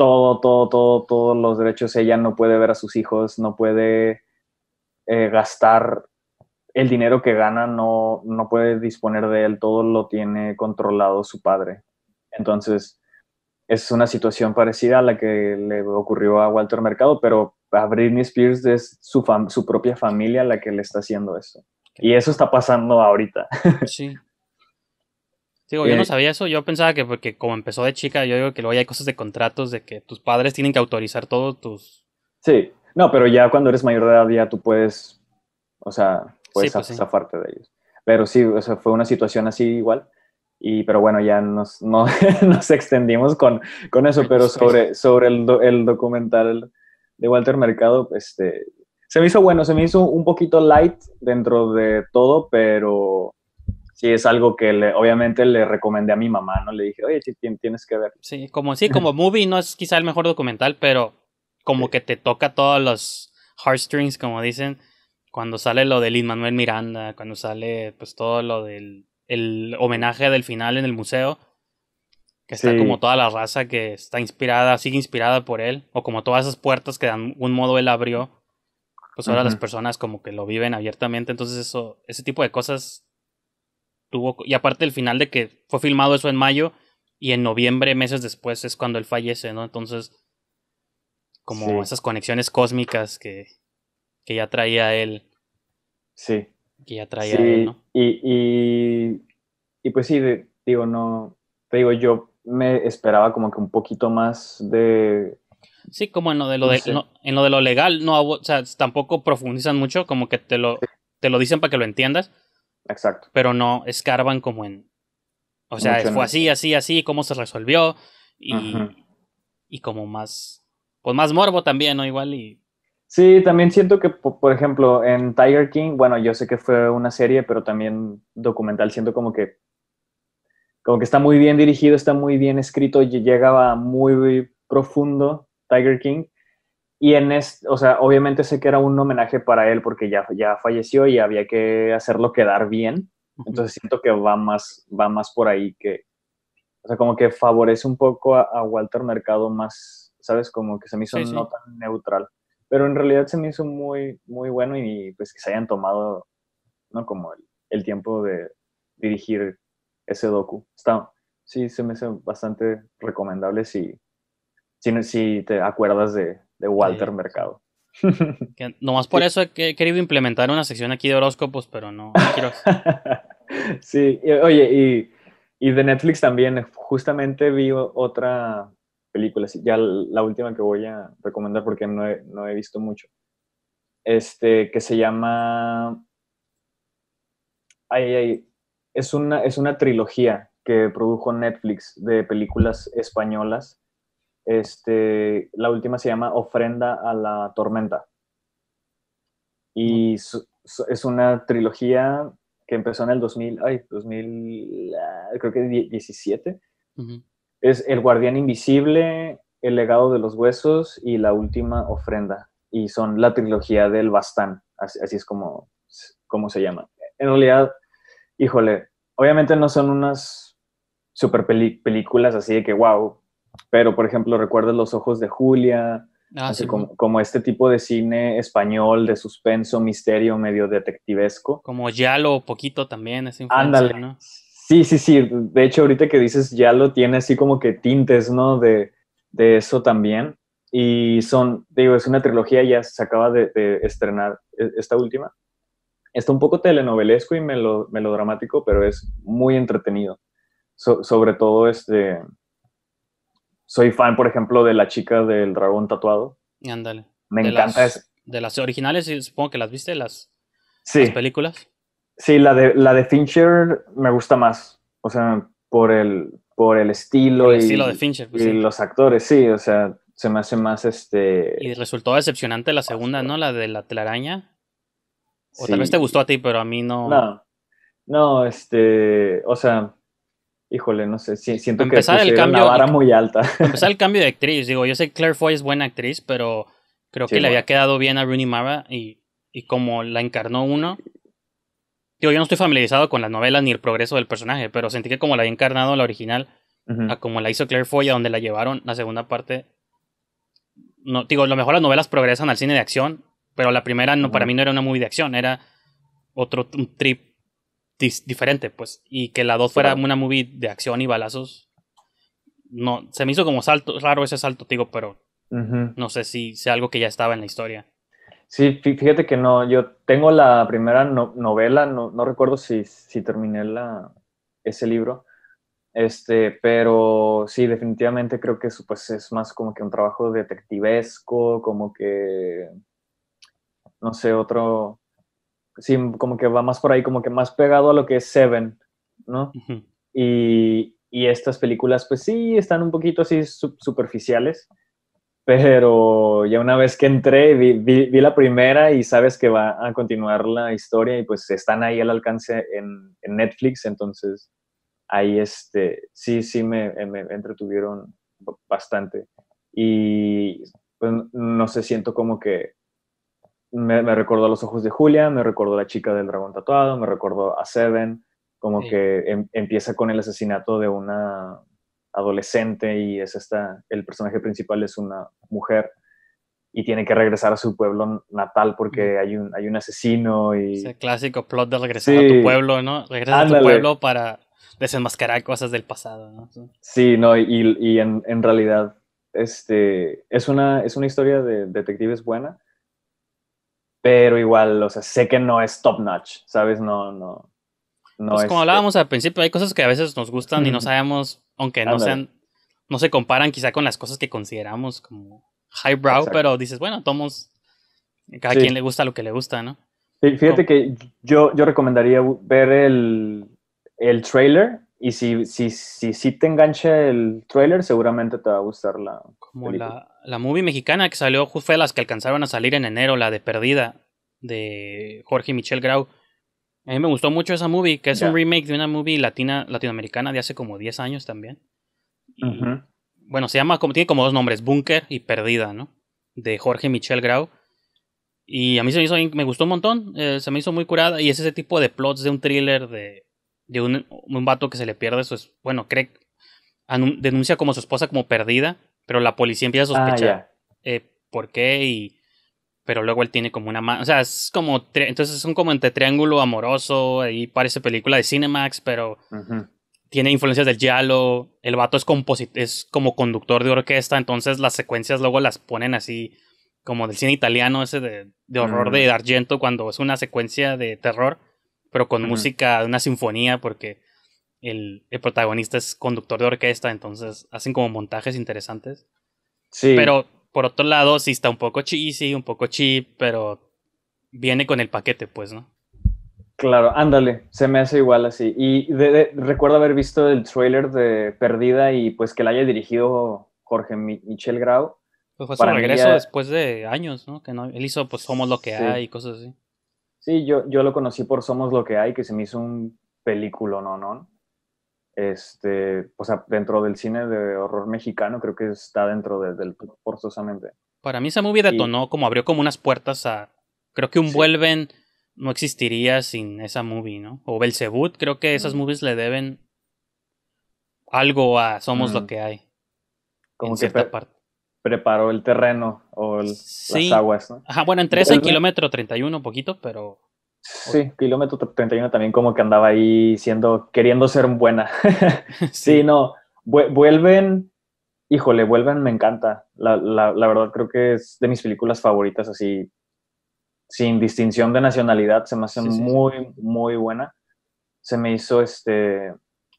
todo, todo, todo, todos los derechos. Ella no puede ver a sus hijos, no puede eh, gastar el dinero que gana, no, no puede disponer de él, todo lo tiene controlado su padre. Entonces, es una situación parecida a la que le ocurrió a Walter Mercado, pero a Britney Spears es su, su propia familia la que le está haciendo eso. Y eso está pasando ahorita. Sí, Digo, yo no eh, sabía eso, yo pensaba que porque como empezó de chica, yo digo que luego ya hay cosas de contratos de que tus padres tienen que autorizar todos tus... Sí, no, pero ya cuando eres mayor de edad ya tú puedes, o sea, puedes sí, pues zafarte de ellos. Pero sí, o sea, fue una situación así igual. Y, pero bueno, ya nos, no, nos extendimos con, con eso, pero sobre, sobre el, el documental de Walter Mercado, este, se me hizo bueno, se me hizo un poquito light dentro de todo, pero sí es algo que obviamente le recomendé a mi mamá, ¿no? Le dije, oye, tienes que ver. Sí, como sí, como movie no es quizá el mejor documental, pero como que te toca todos los heartstrings, como dicen, cuando sale lo de Lin Manuel Miranda, cuando sale pues todo lo del homenaje del final en el museo, que está como toda la raza que está inspirada, sigue inspirada por él, o como todas esas puertas que de algún modo él abrió, pues ahora las personas como que lo viven abiertamente, entonces eso, ese tipo de cosas y aparte el final de que fue filmado eso en mayo y en noviembre, meses después, es cuando él fallece, ¿no? Entonces, como esas conexiones cósmicas que, ya traía él. Sí. Que ya traía él, ¿no? Y, y, pues sí, digo, no, te digo, yo me esperaba como que un poquito más de... Sí, como en lo de lo, en lo, de lo legal, no, o sea, tampoco profundizan mucho, como que te lo, te lo dicen para que lo entiendas, Exacto. Pero no escarban como en. O sea, fue así, así, así, cómo se resolvió. Y, como más. Pues más morbo también, ¿no? Igual y. Sí, también siento que, por ejemplo, en Tiger King, bueno, yo sé que fue una serie, pero también documental, siento como que como que está muy bien dirigido, está muy bien escrito, llegaba muy profundo Tiger King, y en este, o sea, obviamente sé que era un homenaje para él porque ya, ya falleció y había que hacerlo quedar bien. Entonces siento que va más, va más por ahí que, o sea, como que favorece un poco a, Walter Mercado más, ¿sabes? Como que se me hizo no tan neutral. Pero en realidad se me hizo muy, muy bueno y pues que se hayan tomado, ¿no? Como el, el tiempo de dirigir ese docu. Está, sí, se me hace bastante recomendable si, si te acuerdas de, de Walter Mercado. nomás por eso he querido implementar una sección aquí de horóscopos, pero no, quiero. sí, oye, y, de Netflix también, justamente vi otra película, ya la última que voy a recomendar porque no he, visto mucho, este, que se llama... ay, ay. Es, una, es una trilogía que produjo Netflix de películas españolas este, la última se llama Ofrenda a la Tormenta. Y mm. es una trilogía que empezó en el 2000, ay, 2000, ah, creo que 17. Es El Guardián Invisible, El Legado de los Huesos y La Última Ofrenda. Y son la trilogía del Bastán, así, es como, como se llama. En realidad, híjole, obviamente no son unas super películas así de que, wow, pero, por ejemplo, recuerdas Los Ojos de Julia, ah, así como, este tipo de cine español de suspenso, misterio, medio detectivesco. Como ya lo poquito también, es influencia, Sí, sí, sí. De hecho, ahorita que dices ya lo tiene así como que tintes, ¿no? De, eso también. Y son, digo, es una trilogía, ya se acaba de, estrenar e, esta última. Está un poco telenovelesco y melodramático, pero es muy entretenido. sobre todo, este, soy fan, por ejemplo, de la chica del dragón tatuado. Ándale. Me encanta las, De las originales, supongo que las viste, las, películas. Sí, la de, la de Fincher me gusta más. O sea, por el, por el estilo. y, pues los actores, sí. O sea, se me hace más este. Y resultó decepcionante la segunda, ¿no? La de la telaraña. O tal vez te gustó a ti, pero a mí no. No. No, este. O sea, híjole, no sé, siento que empezar el cambio, una vara muy alta. Empezar el cambio de actriz, digo, yo sé que Claire Foy es buena actriz, pero creo que le había quedado bien a Rooney Mara y, como la encarnó uno. Digo, yo no estoy familiarizado con las novelas ni el progreso del personaje, pero sentí que como la había encarnado la original, como la hizo Claire Foy, a donde la llevaron la segunda parte. No, digo, a lo mejor las novelas progresan al cine de acción, pero la primera no, para mí no era una movie de acción, era otro trip diferente, pues. Y que la dos fuera una movie de acción y balazos. No, se me hizo como salto, raro ese salto, digo, pero no sé si sea algo que ya estaba en la historia. Sí, fíjate que no, yo tengo la primera novela, no, no, recuerdo si, si terminé la, ese libro, este, pero sí, definitivamente creo que eso pues, es más como que un trabajo detectivesco, como que, no sé, otro, sí, como que va más por ahí, como que más pegado a lo que es Seven, ¿no? y, y, estas películas, pues sí, están un poquito así superficiales, pero ya una vez que entré, vi, vi, vi, la primera y sabes que va a continuar la historia y pues están ahí al alcance en, Netflix, entonces ahí este, sí, sí me, me entretuvieron bastante y pues no sé, siento como que me, me, recordó a Los Ojos de Julia, me recordó a La Chica del Dragón Tatuado, me recordó a Seven, como que em, empieza con el asesinato de una adolescente y es esta, el personaje principal es una mujer y tiene que regresar a su pueblo natal porque hay un, hay un asesino y... Ese clásico plot de regresar a tu pueblo, ¿no? Regresar a tu pueblo para desenmascarar cosas del pasado, Sí, no, y, en, realidad este, es, una, es una historia de detectives buena, pero igual, o sea, sé que no es top notch, ¿sabes? No, no. no pues como hablábamos al principio, hay cosas que a veces nos gustan y no sabemos, aunque no sean, no se comparan quizá con las cosas que consideramos como highbrow, brow, pero dices, bueno, tomos, cada quien le gusta lo que le gusta, ¿no? Fíjate que yo, yo recomendaría ver el, el trailer y si, si, si, te engancha el trailer, seguramente te va a gustar la. Como la, movie mexicana que salió, fue las que alcanzaron a salir en enero, la de Perdida, de Jorge Michel Grau. A mí me gustó mucho esa movie, que es un remake de una movie latina, latinoamericana de hace como 10 años también. bueno, se llama, como, tiene como dos nombres, Búnker y Perdida, ¿no? De Jorge Michel Grau. Y a mí se me hizo, me gustó un montón, eh, se me hizo muy curada y es ese tipo de plots de un thriller de de un, un vato que se le pierde su... Bueno, cree, denuncia como su esposa como perdida, pero la policía empieza a ah, sospechar eh, por qué y... Pero luego él tiene como una mano, o sea, es como, entonces son como entre triángulo amoroso, ahí parece película de Cinemax, pero tiene influencias del Yalo, el vato es, es como conductor de orquesta, entonces las secuencias luego las ponen así, como del cine italiano ese de, horror de mm. Argento cuando es una secuencia de terror pero con música de una sinfonía, porque el, protagonista es conductor de orquesta, entonces hacen como montajes interesantes. Sí. Pero por otro lado, sí está un poco cheesy, un poco cheap, pero viene con el paquete, pues, ¿no? Claro, ándale, se me hace igual así. Y de, recuerdo haber visto el trailer de Perdida y pues que la haya dirigido Jorge Michel Grau. Pues fue regreso después de años, ¿no? Que no, él hizo pues Somos lo que hay y cosas así. Sí, yo, yo lo conocí por Somos lo que hay, que se me hizo un película, no, no. Este, o sea, dentro del cine de horror mexicano, creo que está dentro de, del forzosamente. Para mí esa movie detonó, como abrió como unas puertas a. Creo que un vuelven no existiría sin esa movie, ¿no? O Belzebut, creo que esas mm. movies le deben algo a Somos lo mm. que hay. Como en cierta parte preparó el terreno o las aguas. ¿no? Ajá, bueno, en ese kilómetro 31 poquito, pero... Sí, kilómetro 31 también como que andaba ahí siendo, queriendo ser buena. sí. no, vuelven, híjole, vuelven, me encanta. La, la, verdad creo que es de mis películas favoritas, así, sin distinción de nacionalidad, se me hace muy, muy buena. Se me hizo este,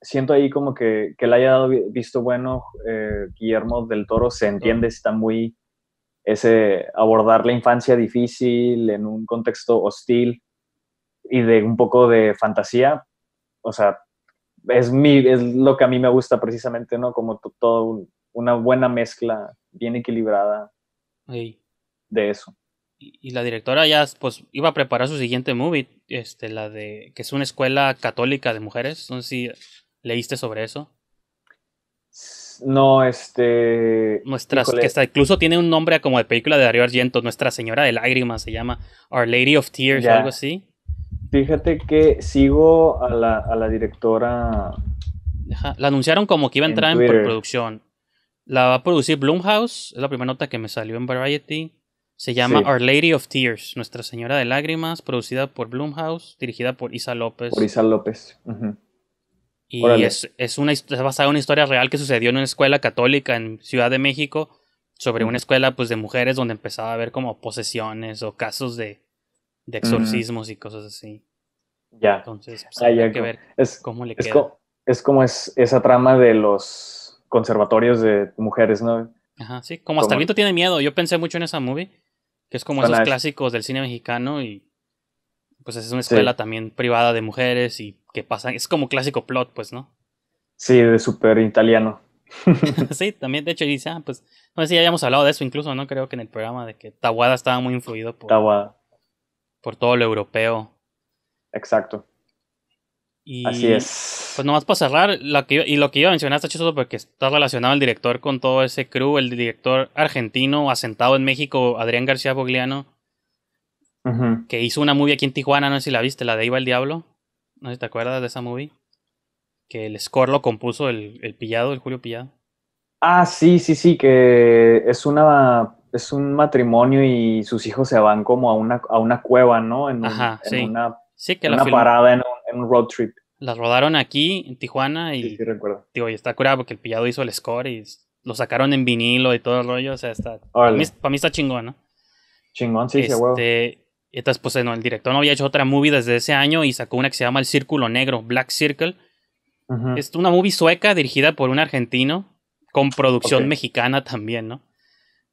siento ahí como que, que le haya dado visto bueno eh, Guillermo del Toro, se entiende, está muy ese abordar la infancia difícil en un contexto hostil y de un poco de fantasía, o sea, es, mi, es lo que a mí me gusta precisamente, ¿no? Como todo, una buena mezcla bien equilibrada de eso. Y, la directora ya, pues, iba a preparar su siguiente movie, este, la de, que es una escuela católica de mujeres, Entonces si ¿Leíste sobre eso? No, este. Nuestras, que está, incluso tiene un nombre como de película de Darío Argento, Nuestra Señora de Lágrimas se llama, Our Lady of Tears, o algo así. Fíjate que sigo a la, directora. La anunciaron como que iba a entrar en, producción. La va a producir Blumhouse, es la primera nota que me salió en Variety. Se llama Our Lady of Tears, Nuestra Señora de Lágrimas, producida por Blumhouse, dirigida por Isa López. Por Isa López. ajá. Y es, es, una, es basada en una historia real que sucedió en una escuela católica en Ciudad de México sobre una escuela pues de mujeres donde empezaba a haber como posesiones o casos de, exorcismos y cosas así. Ya. Entonces, pues, ah, hay que ver es, cómo le queda. es como es esa trama de los conservatorios de mujeres, ¿no? Ajá, sí, como, hasta el viento tiene miedo. Yo pensé mucho en esa movie, que es como esos clásicos del cine mexicano y pues es una escuela también privada de mujeres y que pasan. Es como clásico plot, pues, ¿no? Sí, de súper italiano. sí, también, de hecho, dice, ah, pues, no sé si ya habíamos hablado de eso incluso, ¿no? Creo que en el programa de que Tawada estaba muy influido por, Tawada. por todo lo europeo. Exacto. Y, Así es. Pues nomás para cerrar, lo que y lo que iba a mencionar está chistoso porque está relacionado el director con todo ese crew, el director argentino asentado en México, Adrián García Bogliano, que hizo una movie aquí en Tijuana, no sé si la viste, la de Iba el Diablo. No sé si te acuerdas de esa movie. Que el score lo compuso el, pillado, el Julio Pillado. Ah, sí, sí, sí, que es una es un matrimonio y sus hijos se van como a una, a una cueva, ¿no? En, sí. en una, que parada en un, road trip. Las rodaron aquí, en Tijuana, y, sí, sí, recuerdo. Digo, y está curado porque el pillado hizo el score y lo sacaron en vinilo y todo el rollo, o sea, está... Para mí, está chingón, ¿no? Chingón, sí, este, entonces, pues el director no había hecho otra movie desde ese año y sacó una que se llama El Círculo Negro, Black Circle. Es una movie sueca dirigida por un argentino con producción mexicana también, ¿no?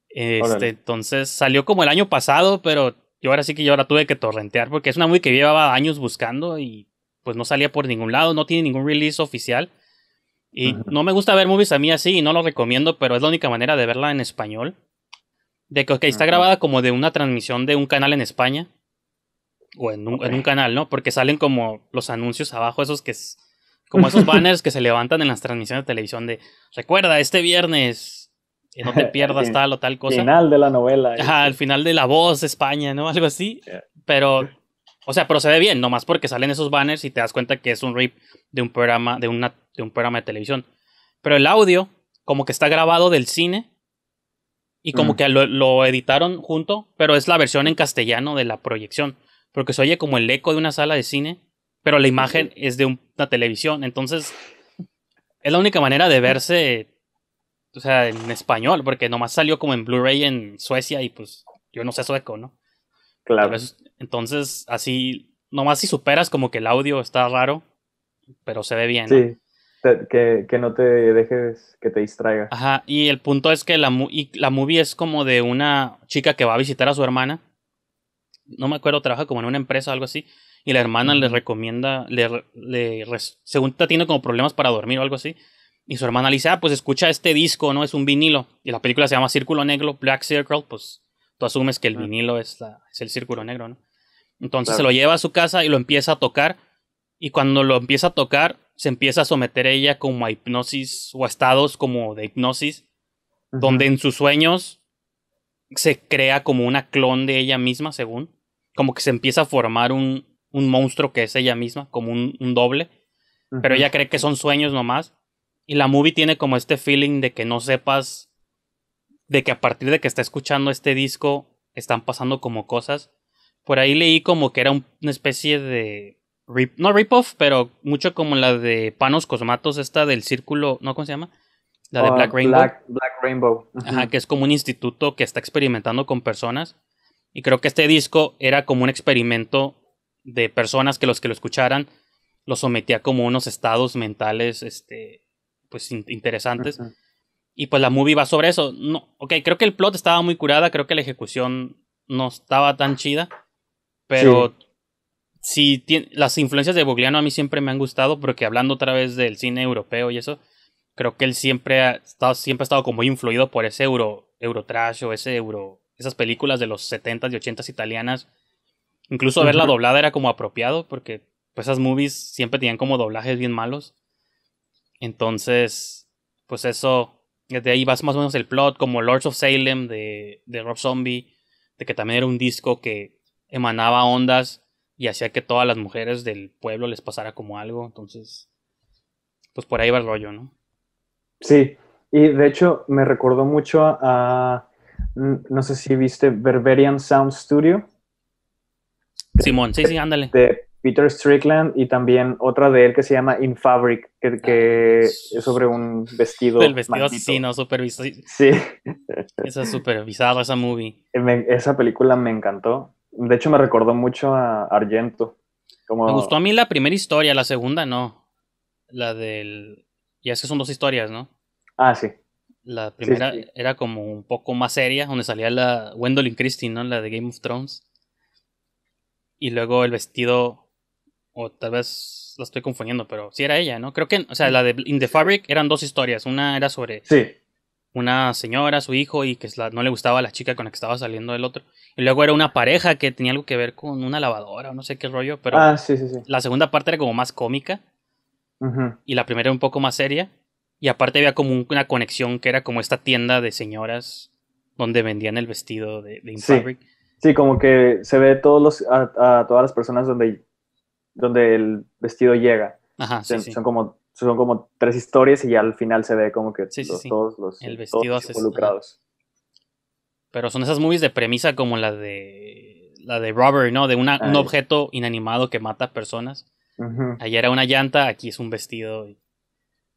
Este, entonces salió como el año pasado, pero yo ahora sí que yo ahora tuve que torrentear porque es una movie que llevaba años buscando y pues no salía por ningún lado, no tiene ningún release oficial. Y no me gusta ver movies a mí así y no lo recomiendo, pero es la única manera de verla en español. De que está grabada como de una transmisión de un canal en España. O en un, canal, ¿no? Porque salen como los anuncios abajo, esos que es. Como esos banners que se levantan en las transmisiones de televisión de. Recuerda, este viernes. Que no te pierdas tal o tal cosa. Final de la novela. al final de La Voz España, ¿no? Algo así. Pero. O sea, pero se ve bien, nomás porque salen esos banners y te das cuenta que es un rip de un programa, de, una, de un programa de televisión. Pero el audio, como que está grabado del cine y como mm. que lo, editaron junto, pero es la versión en castellano de la proyección. Porque se oye como el eco de una sala de cine, pero la imagen es de una televisión. Entonces, es la única manera de verse, o sea, en español, porque nomás salió como en Blu-ray en Suecia y pues yo no sé sueco, ¿no? Claro. entonces, así, nomás si superas como que el audio está raro, pero se ve bien que, no te dejes que te distraiga. Ajá, y el punto es que la, y la movie es como de una chica que va a visitar a su hermana. No me acuerdo, trabaja como en una empresa o algo así. Y la hermana le recomienda, le, le según está teniendo como problemas para dormir o algo así. Y su hermana le dice, ah, pues escucha este disco, ¿no? Es un vinilo. Y la película se llama Círculo Negro, Black Circle. Pues tú asumes que el ah. vinilo es, es el círculo negro, ¿no? Entonces se lo lleva a su casa y lo empieza a tocar. Y cuando lo empieza a tocar, se empieza a someter ella como a hipnosis o a estados como de hipnosis, donde en sus sueños se crea como una clon de ella misma, según, como que se empieza a formar un, un monstruo que es ella misma, como un, doble, pero ella cree que son sueños nomás, y la movie tiene como este feeling de que no sepas, de que a partir de que está escuchando este disco están pasando como cosas. Por ahí leí como que era una especie de no rip-off, pero mucho como la de Panos Cosmatos, esta del círculo, ¿no? ¿Cómo se llama? La de ah, Black Rainbow. Black, Rainbow. Ajá, que es como un instituto que está experimentando con personas. Y creo que este disco era como un experimento de personas que los que lo escucharan lo sometía como unos estados mentales, este, pues interesantes. Y pues la movie va sobre eso. No, ok, creo que el plot estaba muy curada, creo que la ejecución no estaba tan chida, pero las influencias de Bogliano a mí siempre me han gustado, porque hablando otra vez del cine europeo y eso, creo que él siempre ha estado, siempre ha estado como influido por ese euro, eurotrash o ese euro, esas películas de los 70s y 80s italianas. Incluso verla doblada era como apropiado, porque pues, esas movies siempre tenían como doblajes bien malos. Entonces, pues eso, desde ahí vas más o menos el plot, como Lords of Salem de, de Rob Zombie, de que también era un disco que emanaba ondas y hacía que todas las mujeres del pueblo les pasara como algo. Entonces, pues por ahí va el rollo, ¿no? Sí, y de hecho me recordó mucho a, no sé si viste Berberian Sound Studio. Simón, sí, sí, ándale. De Peter Strickland y también otra de él que se llama In Fabric, que, ah, es sobre un vestido. El vestido asesino, supervisado. Sí. Esa es supervisado, esa movie. esa película me encantó. De hecho, me recordó mucho a Argento. Me gustó a mí la primera historia, la segunda no. La del. Ya es que son dos historias, ¿no? Ah, sí. La primera era como un poco más seria, donde salía la Wendolyn Christie, ¿no? La de Game of Thrones. Y luego el vestido, o tal vez la estoy confundiendo, pero sí era ella, ¿no? Creo que, o sea, la de In the Fabric eran dos historias. Una era sobre sí. una señora, su hijo, y que no le gustaba la chica con la que estaba saliendo el otro. Y luego era una pareja que tenía algo que ver con una lavadora o no sé qué rollo, pero ah, la segunda parte era como más cómica y la primera un poco más seria. Y aparte había como una conexión que era como esta tienda de señoras donde vendían el vestido de, de Infabric. Sí. como que se ve todos los, a, todas las personas donde, donde el vestido llega. Ajá, Son como son como tres historias y al final se ve como que todos los, el vestido todos los involucrados. Pero son esas movies de premisa como la de. La de Robert, ¿no? De una, un objeto inanimado que mata personas. Ayer era una llanta, aquí es un vestido.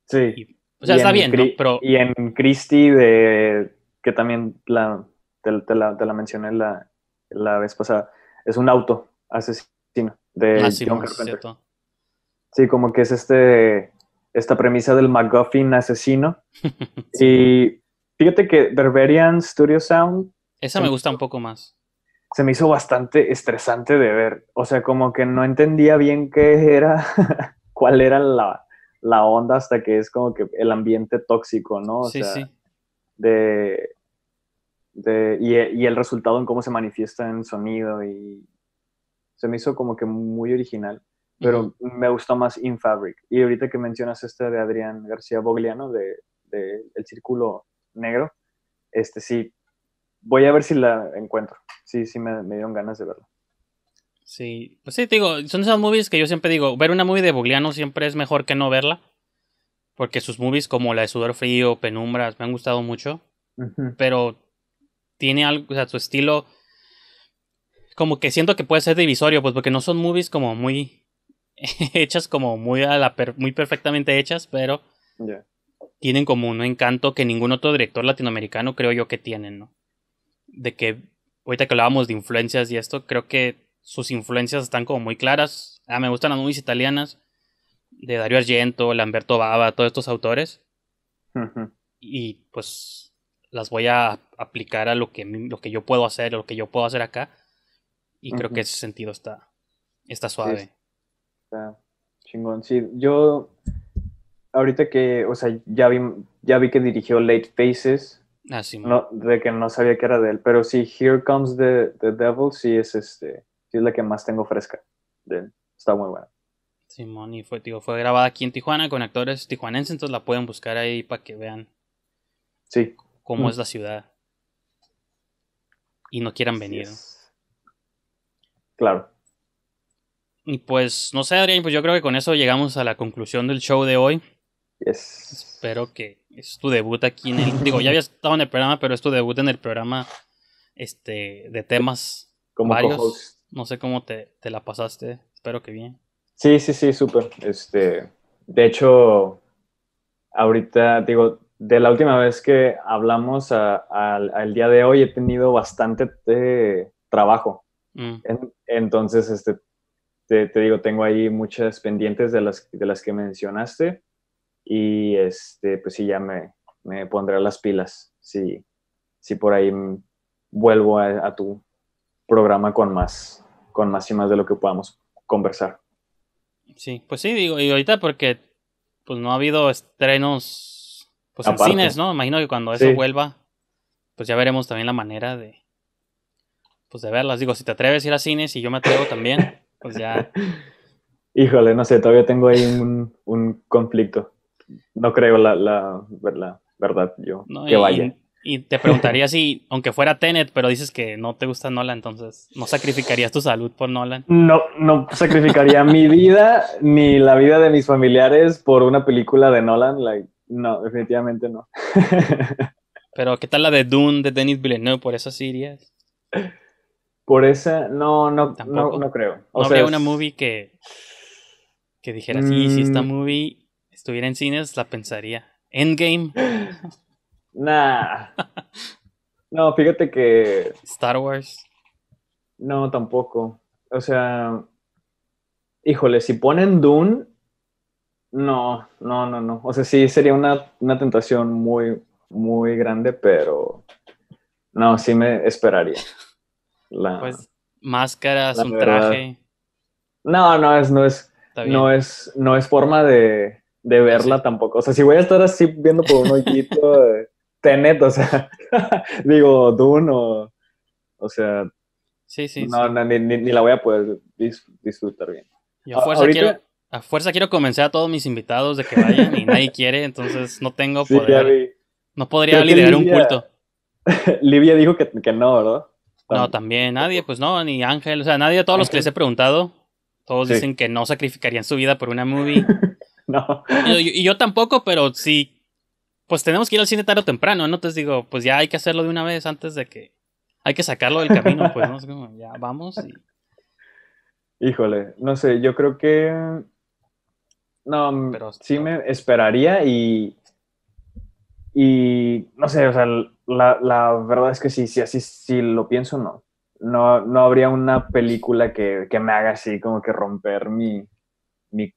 sí. o sea, está bien, ¿no? Pero... Y en Christie, de, que también te, la, la, mencioné la, la vez pasada, es un auto asesino de ah, sí, Sí, como que es este esta premisa del MacGuffin asesino. sí. Fíjate que Berberian Studio Sound. Esa me gusta un poco más. Se me hizo bastante estresante de ver. O sea, como que no entendía bien qué era, cuál era la, onda hasta que es como que el ambiente tóxico, ¿no? O sí, sea, sí. De, y, el resultado en cómo se manifiesta en sonido y se me hizo como que muy original pero me gustó más In Fabric. Y ahorita que mencionas este de Adrián García Bogliano, de, de El Círculo negro, este sí, voy a ver si la encuentro. Sí, sí, me, dieron ganas de verla. Sí, pues sí, te digo, son esas movies que yo siempre digo, ver una movie de Bugliano siempre es mejor que no verla, porque sus movies como la de Sudor Frío, Penumbras, me han gustado mucho, pero tiene algo, o sea, su estilo, como que siento que puede ser divisorio, pues porque no son movies como muy hechas, como muy, a la muy perfectamente hechas, pero tienen como un encanto que ningún otro director latinoamericano creo yo que tienen, ¿no? De que ahorita que hablábamos de influencias y esto, creo que sus influencias están como muy claras. Ah, me gustan las movies italianas de Dario Argento, Lamberto Bava, todos estos autores. Y pues las voy a aplicar a lo que, lo que yo puedo hacer, lo que yo puedo hacer acá. Y creo que ese sentido está, está suave. Sí, chingón. Sí, yo ahorita que, o sea, ya vi, ya vi que dirigió Late Faces. Ah, sí. No, de que no sabía que era de él, pero sí, Here Comes the, Devil, sí es este, sí es la que más tengo fresca de él. Está muy buena. Simón, y fue, fue grabada aquí en Tijuana con actores tijuanenses, entonces la pueden buscar ahí para que vean cómo mm. es la ciudad. Y no quieran venir. Claro. Y pues, no sé, Adrián, pues yo creo que con eso llegamos a la conclusión del show de hoy. Espero que es tu debut aquí en el. digo, ya habías estado en el programa, pero es tu debut en el programa este, de temas Como varios. No sé cómo te, la pasaste. Espero que bien. Sí, sí, sí, súper. Este, de hecho, ahorita, digo, de la última vez que hablamos al día de hoy he tenido bastante eh, trabajo. Mm. entonces, este, te, te, digo, tengo ahí muchas pendientes de las, de las que mencionaste. Y este, pues sí, ya me, me pondré las pilas si, por ahí vuelvo a, tu programa con más, con más y más de lo que podamos conversar. Sí, pues sí, digo, y ahorita porque pues no ha habido estrenos pues en cines, ¿no? Imagino que cuando eso vuelva, pues ya veremos también la manera de pues de verlas. Digo, si te atreves a ir a cines y yo me atrevo también, pues ya. Híjole, no sé, todavía tengo ahí un, un conflicto no creo la, la, verdad yo que y, vaya. Y te preguntaría si, aunque fuera Tenet, pero dices que no te gusta Nolan, entonces, ¿no sacrificarías tu salud por Nolan? No, no sacrificaría mi vida ni la vida de mis familiares por una película de Nolan. Like, no, definitivamente no. pero, ¿qué tal la de Dune de Denis Villeneuve? ¿Por esa sí irías? Por esa, no, no, no, creo. O no habría una movie que, que dijera, sí, sí, esta mm. movie estuviera en cines, la pensaría. Endgame. Nah. No, fíjate que. Star Wars. No, tampoco. O sea. Híjole, si ponen Dune. No, no, no, no. O sea, sí sería una, tentación muy, muy grande, pero. No, sí me esperaría. La, pues, máscaras, un traje. No, no es, no es. No es, no es forma de, de verla tampoco. O sea, si voy a estar así viendo por un hoyito eh, Tenet, o sea, digo, Dune o... O sea... Sí, sí. No, ni, ni, la voy a poder disfrutar bien. Yo a fuerza, quiero, a fuerza quiero convencer a todos mis invitados de que vayan y nadie quiere, entonces no tengo poder. no podría liderar un culto. Livia dijo que, no, ¿verdad? No, también nadie, pues no, ni Ángel, o sea, nadie, todos los que les he preguntado, todos dicen que no sacrificarían su vida por una movie. no. Y, yo tampoco, pero sí, pues tenemos que ir al cine tarde o temprano, ¿no? te digo, pues ya hay que hacerlo de una vez antes de que, hay que sacarlo del camino, pues, ¿no? ya vamos y... Híjole, no sé, yo creo que... No, mm, pero, sí me esperaría y... Y no sé, o sea, la, verdad es que sí, sí, así, sí lo pienso, no. No, no habría una película que, me haga así como que romper mi, mi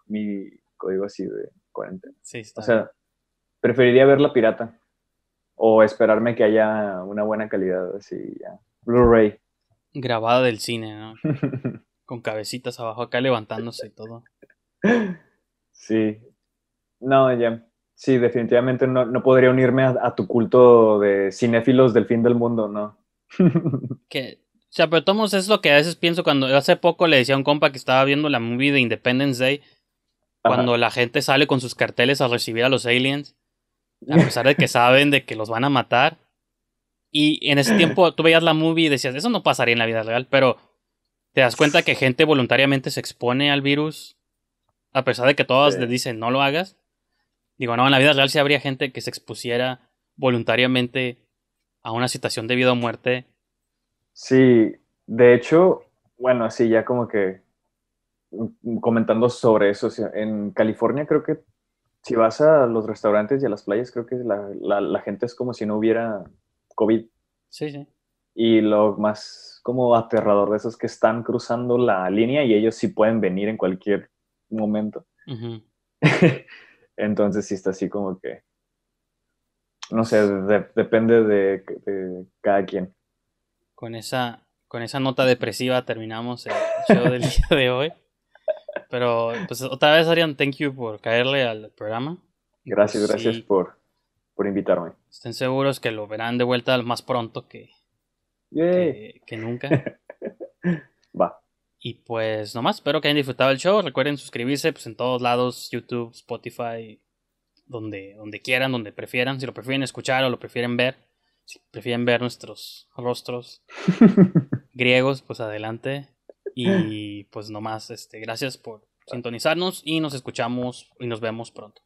código así de cuarentena. Sí, O sea, preferiría ver La pirata o esperarme que haya una buena calidad así ya. Blu-ray. Grabada del cine, ¿no? Con cabecitas abajo acá levantándose y todo. Sí. No, ya. Sí, definitivamente no, podría unirme a, tu culto de cinéfilos del fin del mundo, ¿no? que, o sea, pero todos es lo que a veces pienso cuando hace poco le decía a un compa que estaba viendo la movie de Independence Day cuando la gente sale con sus carteles a recibir a los aliens, a pesar de que saben de que los van a matar. Y en ese tiempo tú veías la movie y decías, eso no pasaría en la vida real, pero te das cuenta que gente voluntariamente se expone al virus, a pesar de que todas le dicen no lo hagas. Digo, no, en la vida real si habría gente que se expusiera voluntariamente a una situación de vida o muerte. Sí, de hecho, bueno, así ya como que comentando sobre eso, en California creo que si vas a los restaurantes y a las playas, creo que la, gente es como si no hubiera COVID. Sí, sí. Y lo más como aterrador de eso es que están cruzando la línea y ellos sí pueden venir en cualquier momento. Entonces sí está así como que, no sé, depende de, cada quien. Con esa, con esa nota depresiva terminamos el show del día de hoy. Pero pues otra vez, Arian, thank you por caerle al programa. Gracias, gracias por, por invitarme. Estén seguros que lo verán de vuelta más pronto que, que, nunca. Va. Y pues nomás, espero que hayan disfrutado el show. Recuerden suscribirse pues, en todos lados, YouTube, Spotify, donde, donde quieran, donde prefieran, si lo prefieren escuchar o lo prefieren ver, si prefieren ver nuestros rostros griegos, pues adelante. Y pues nomás, este, gracias por sintonizarnos y nos escuchamos y nos vemos pronto.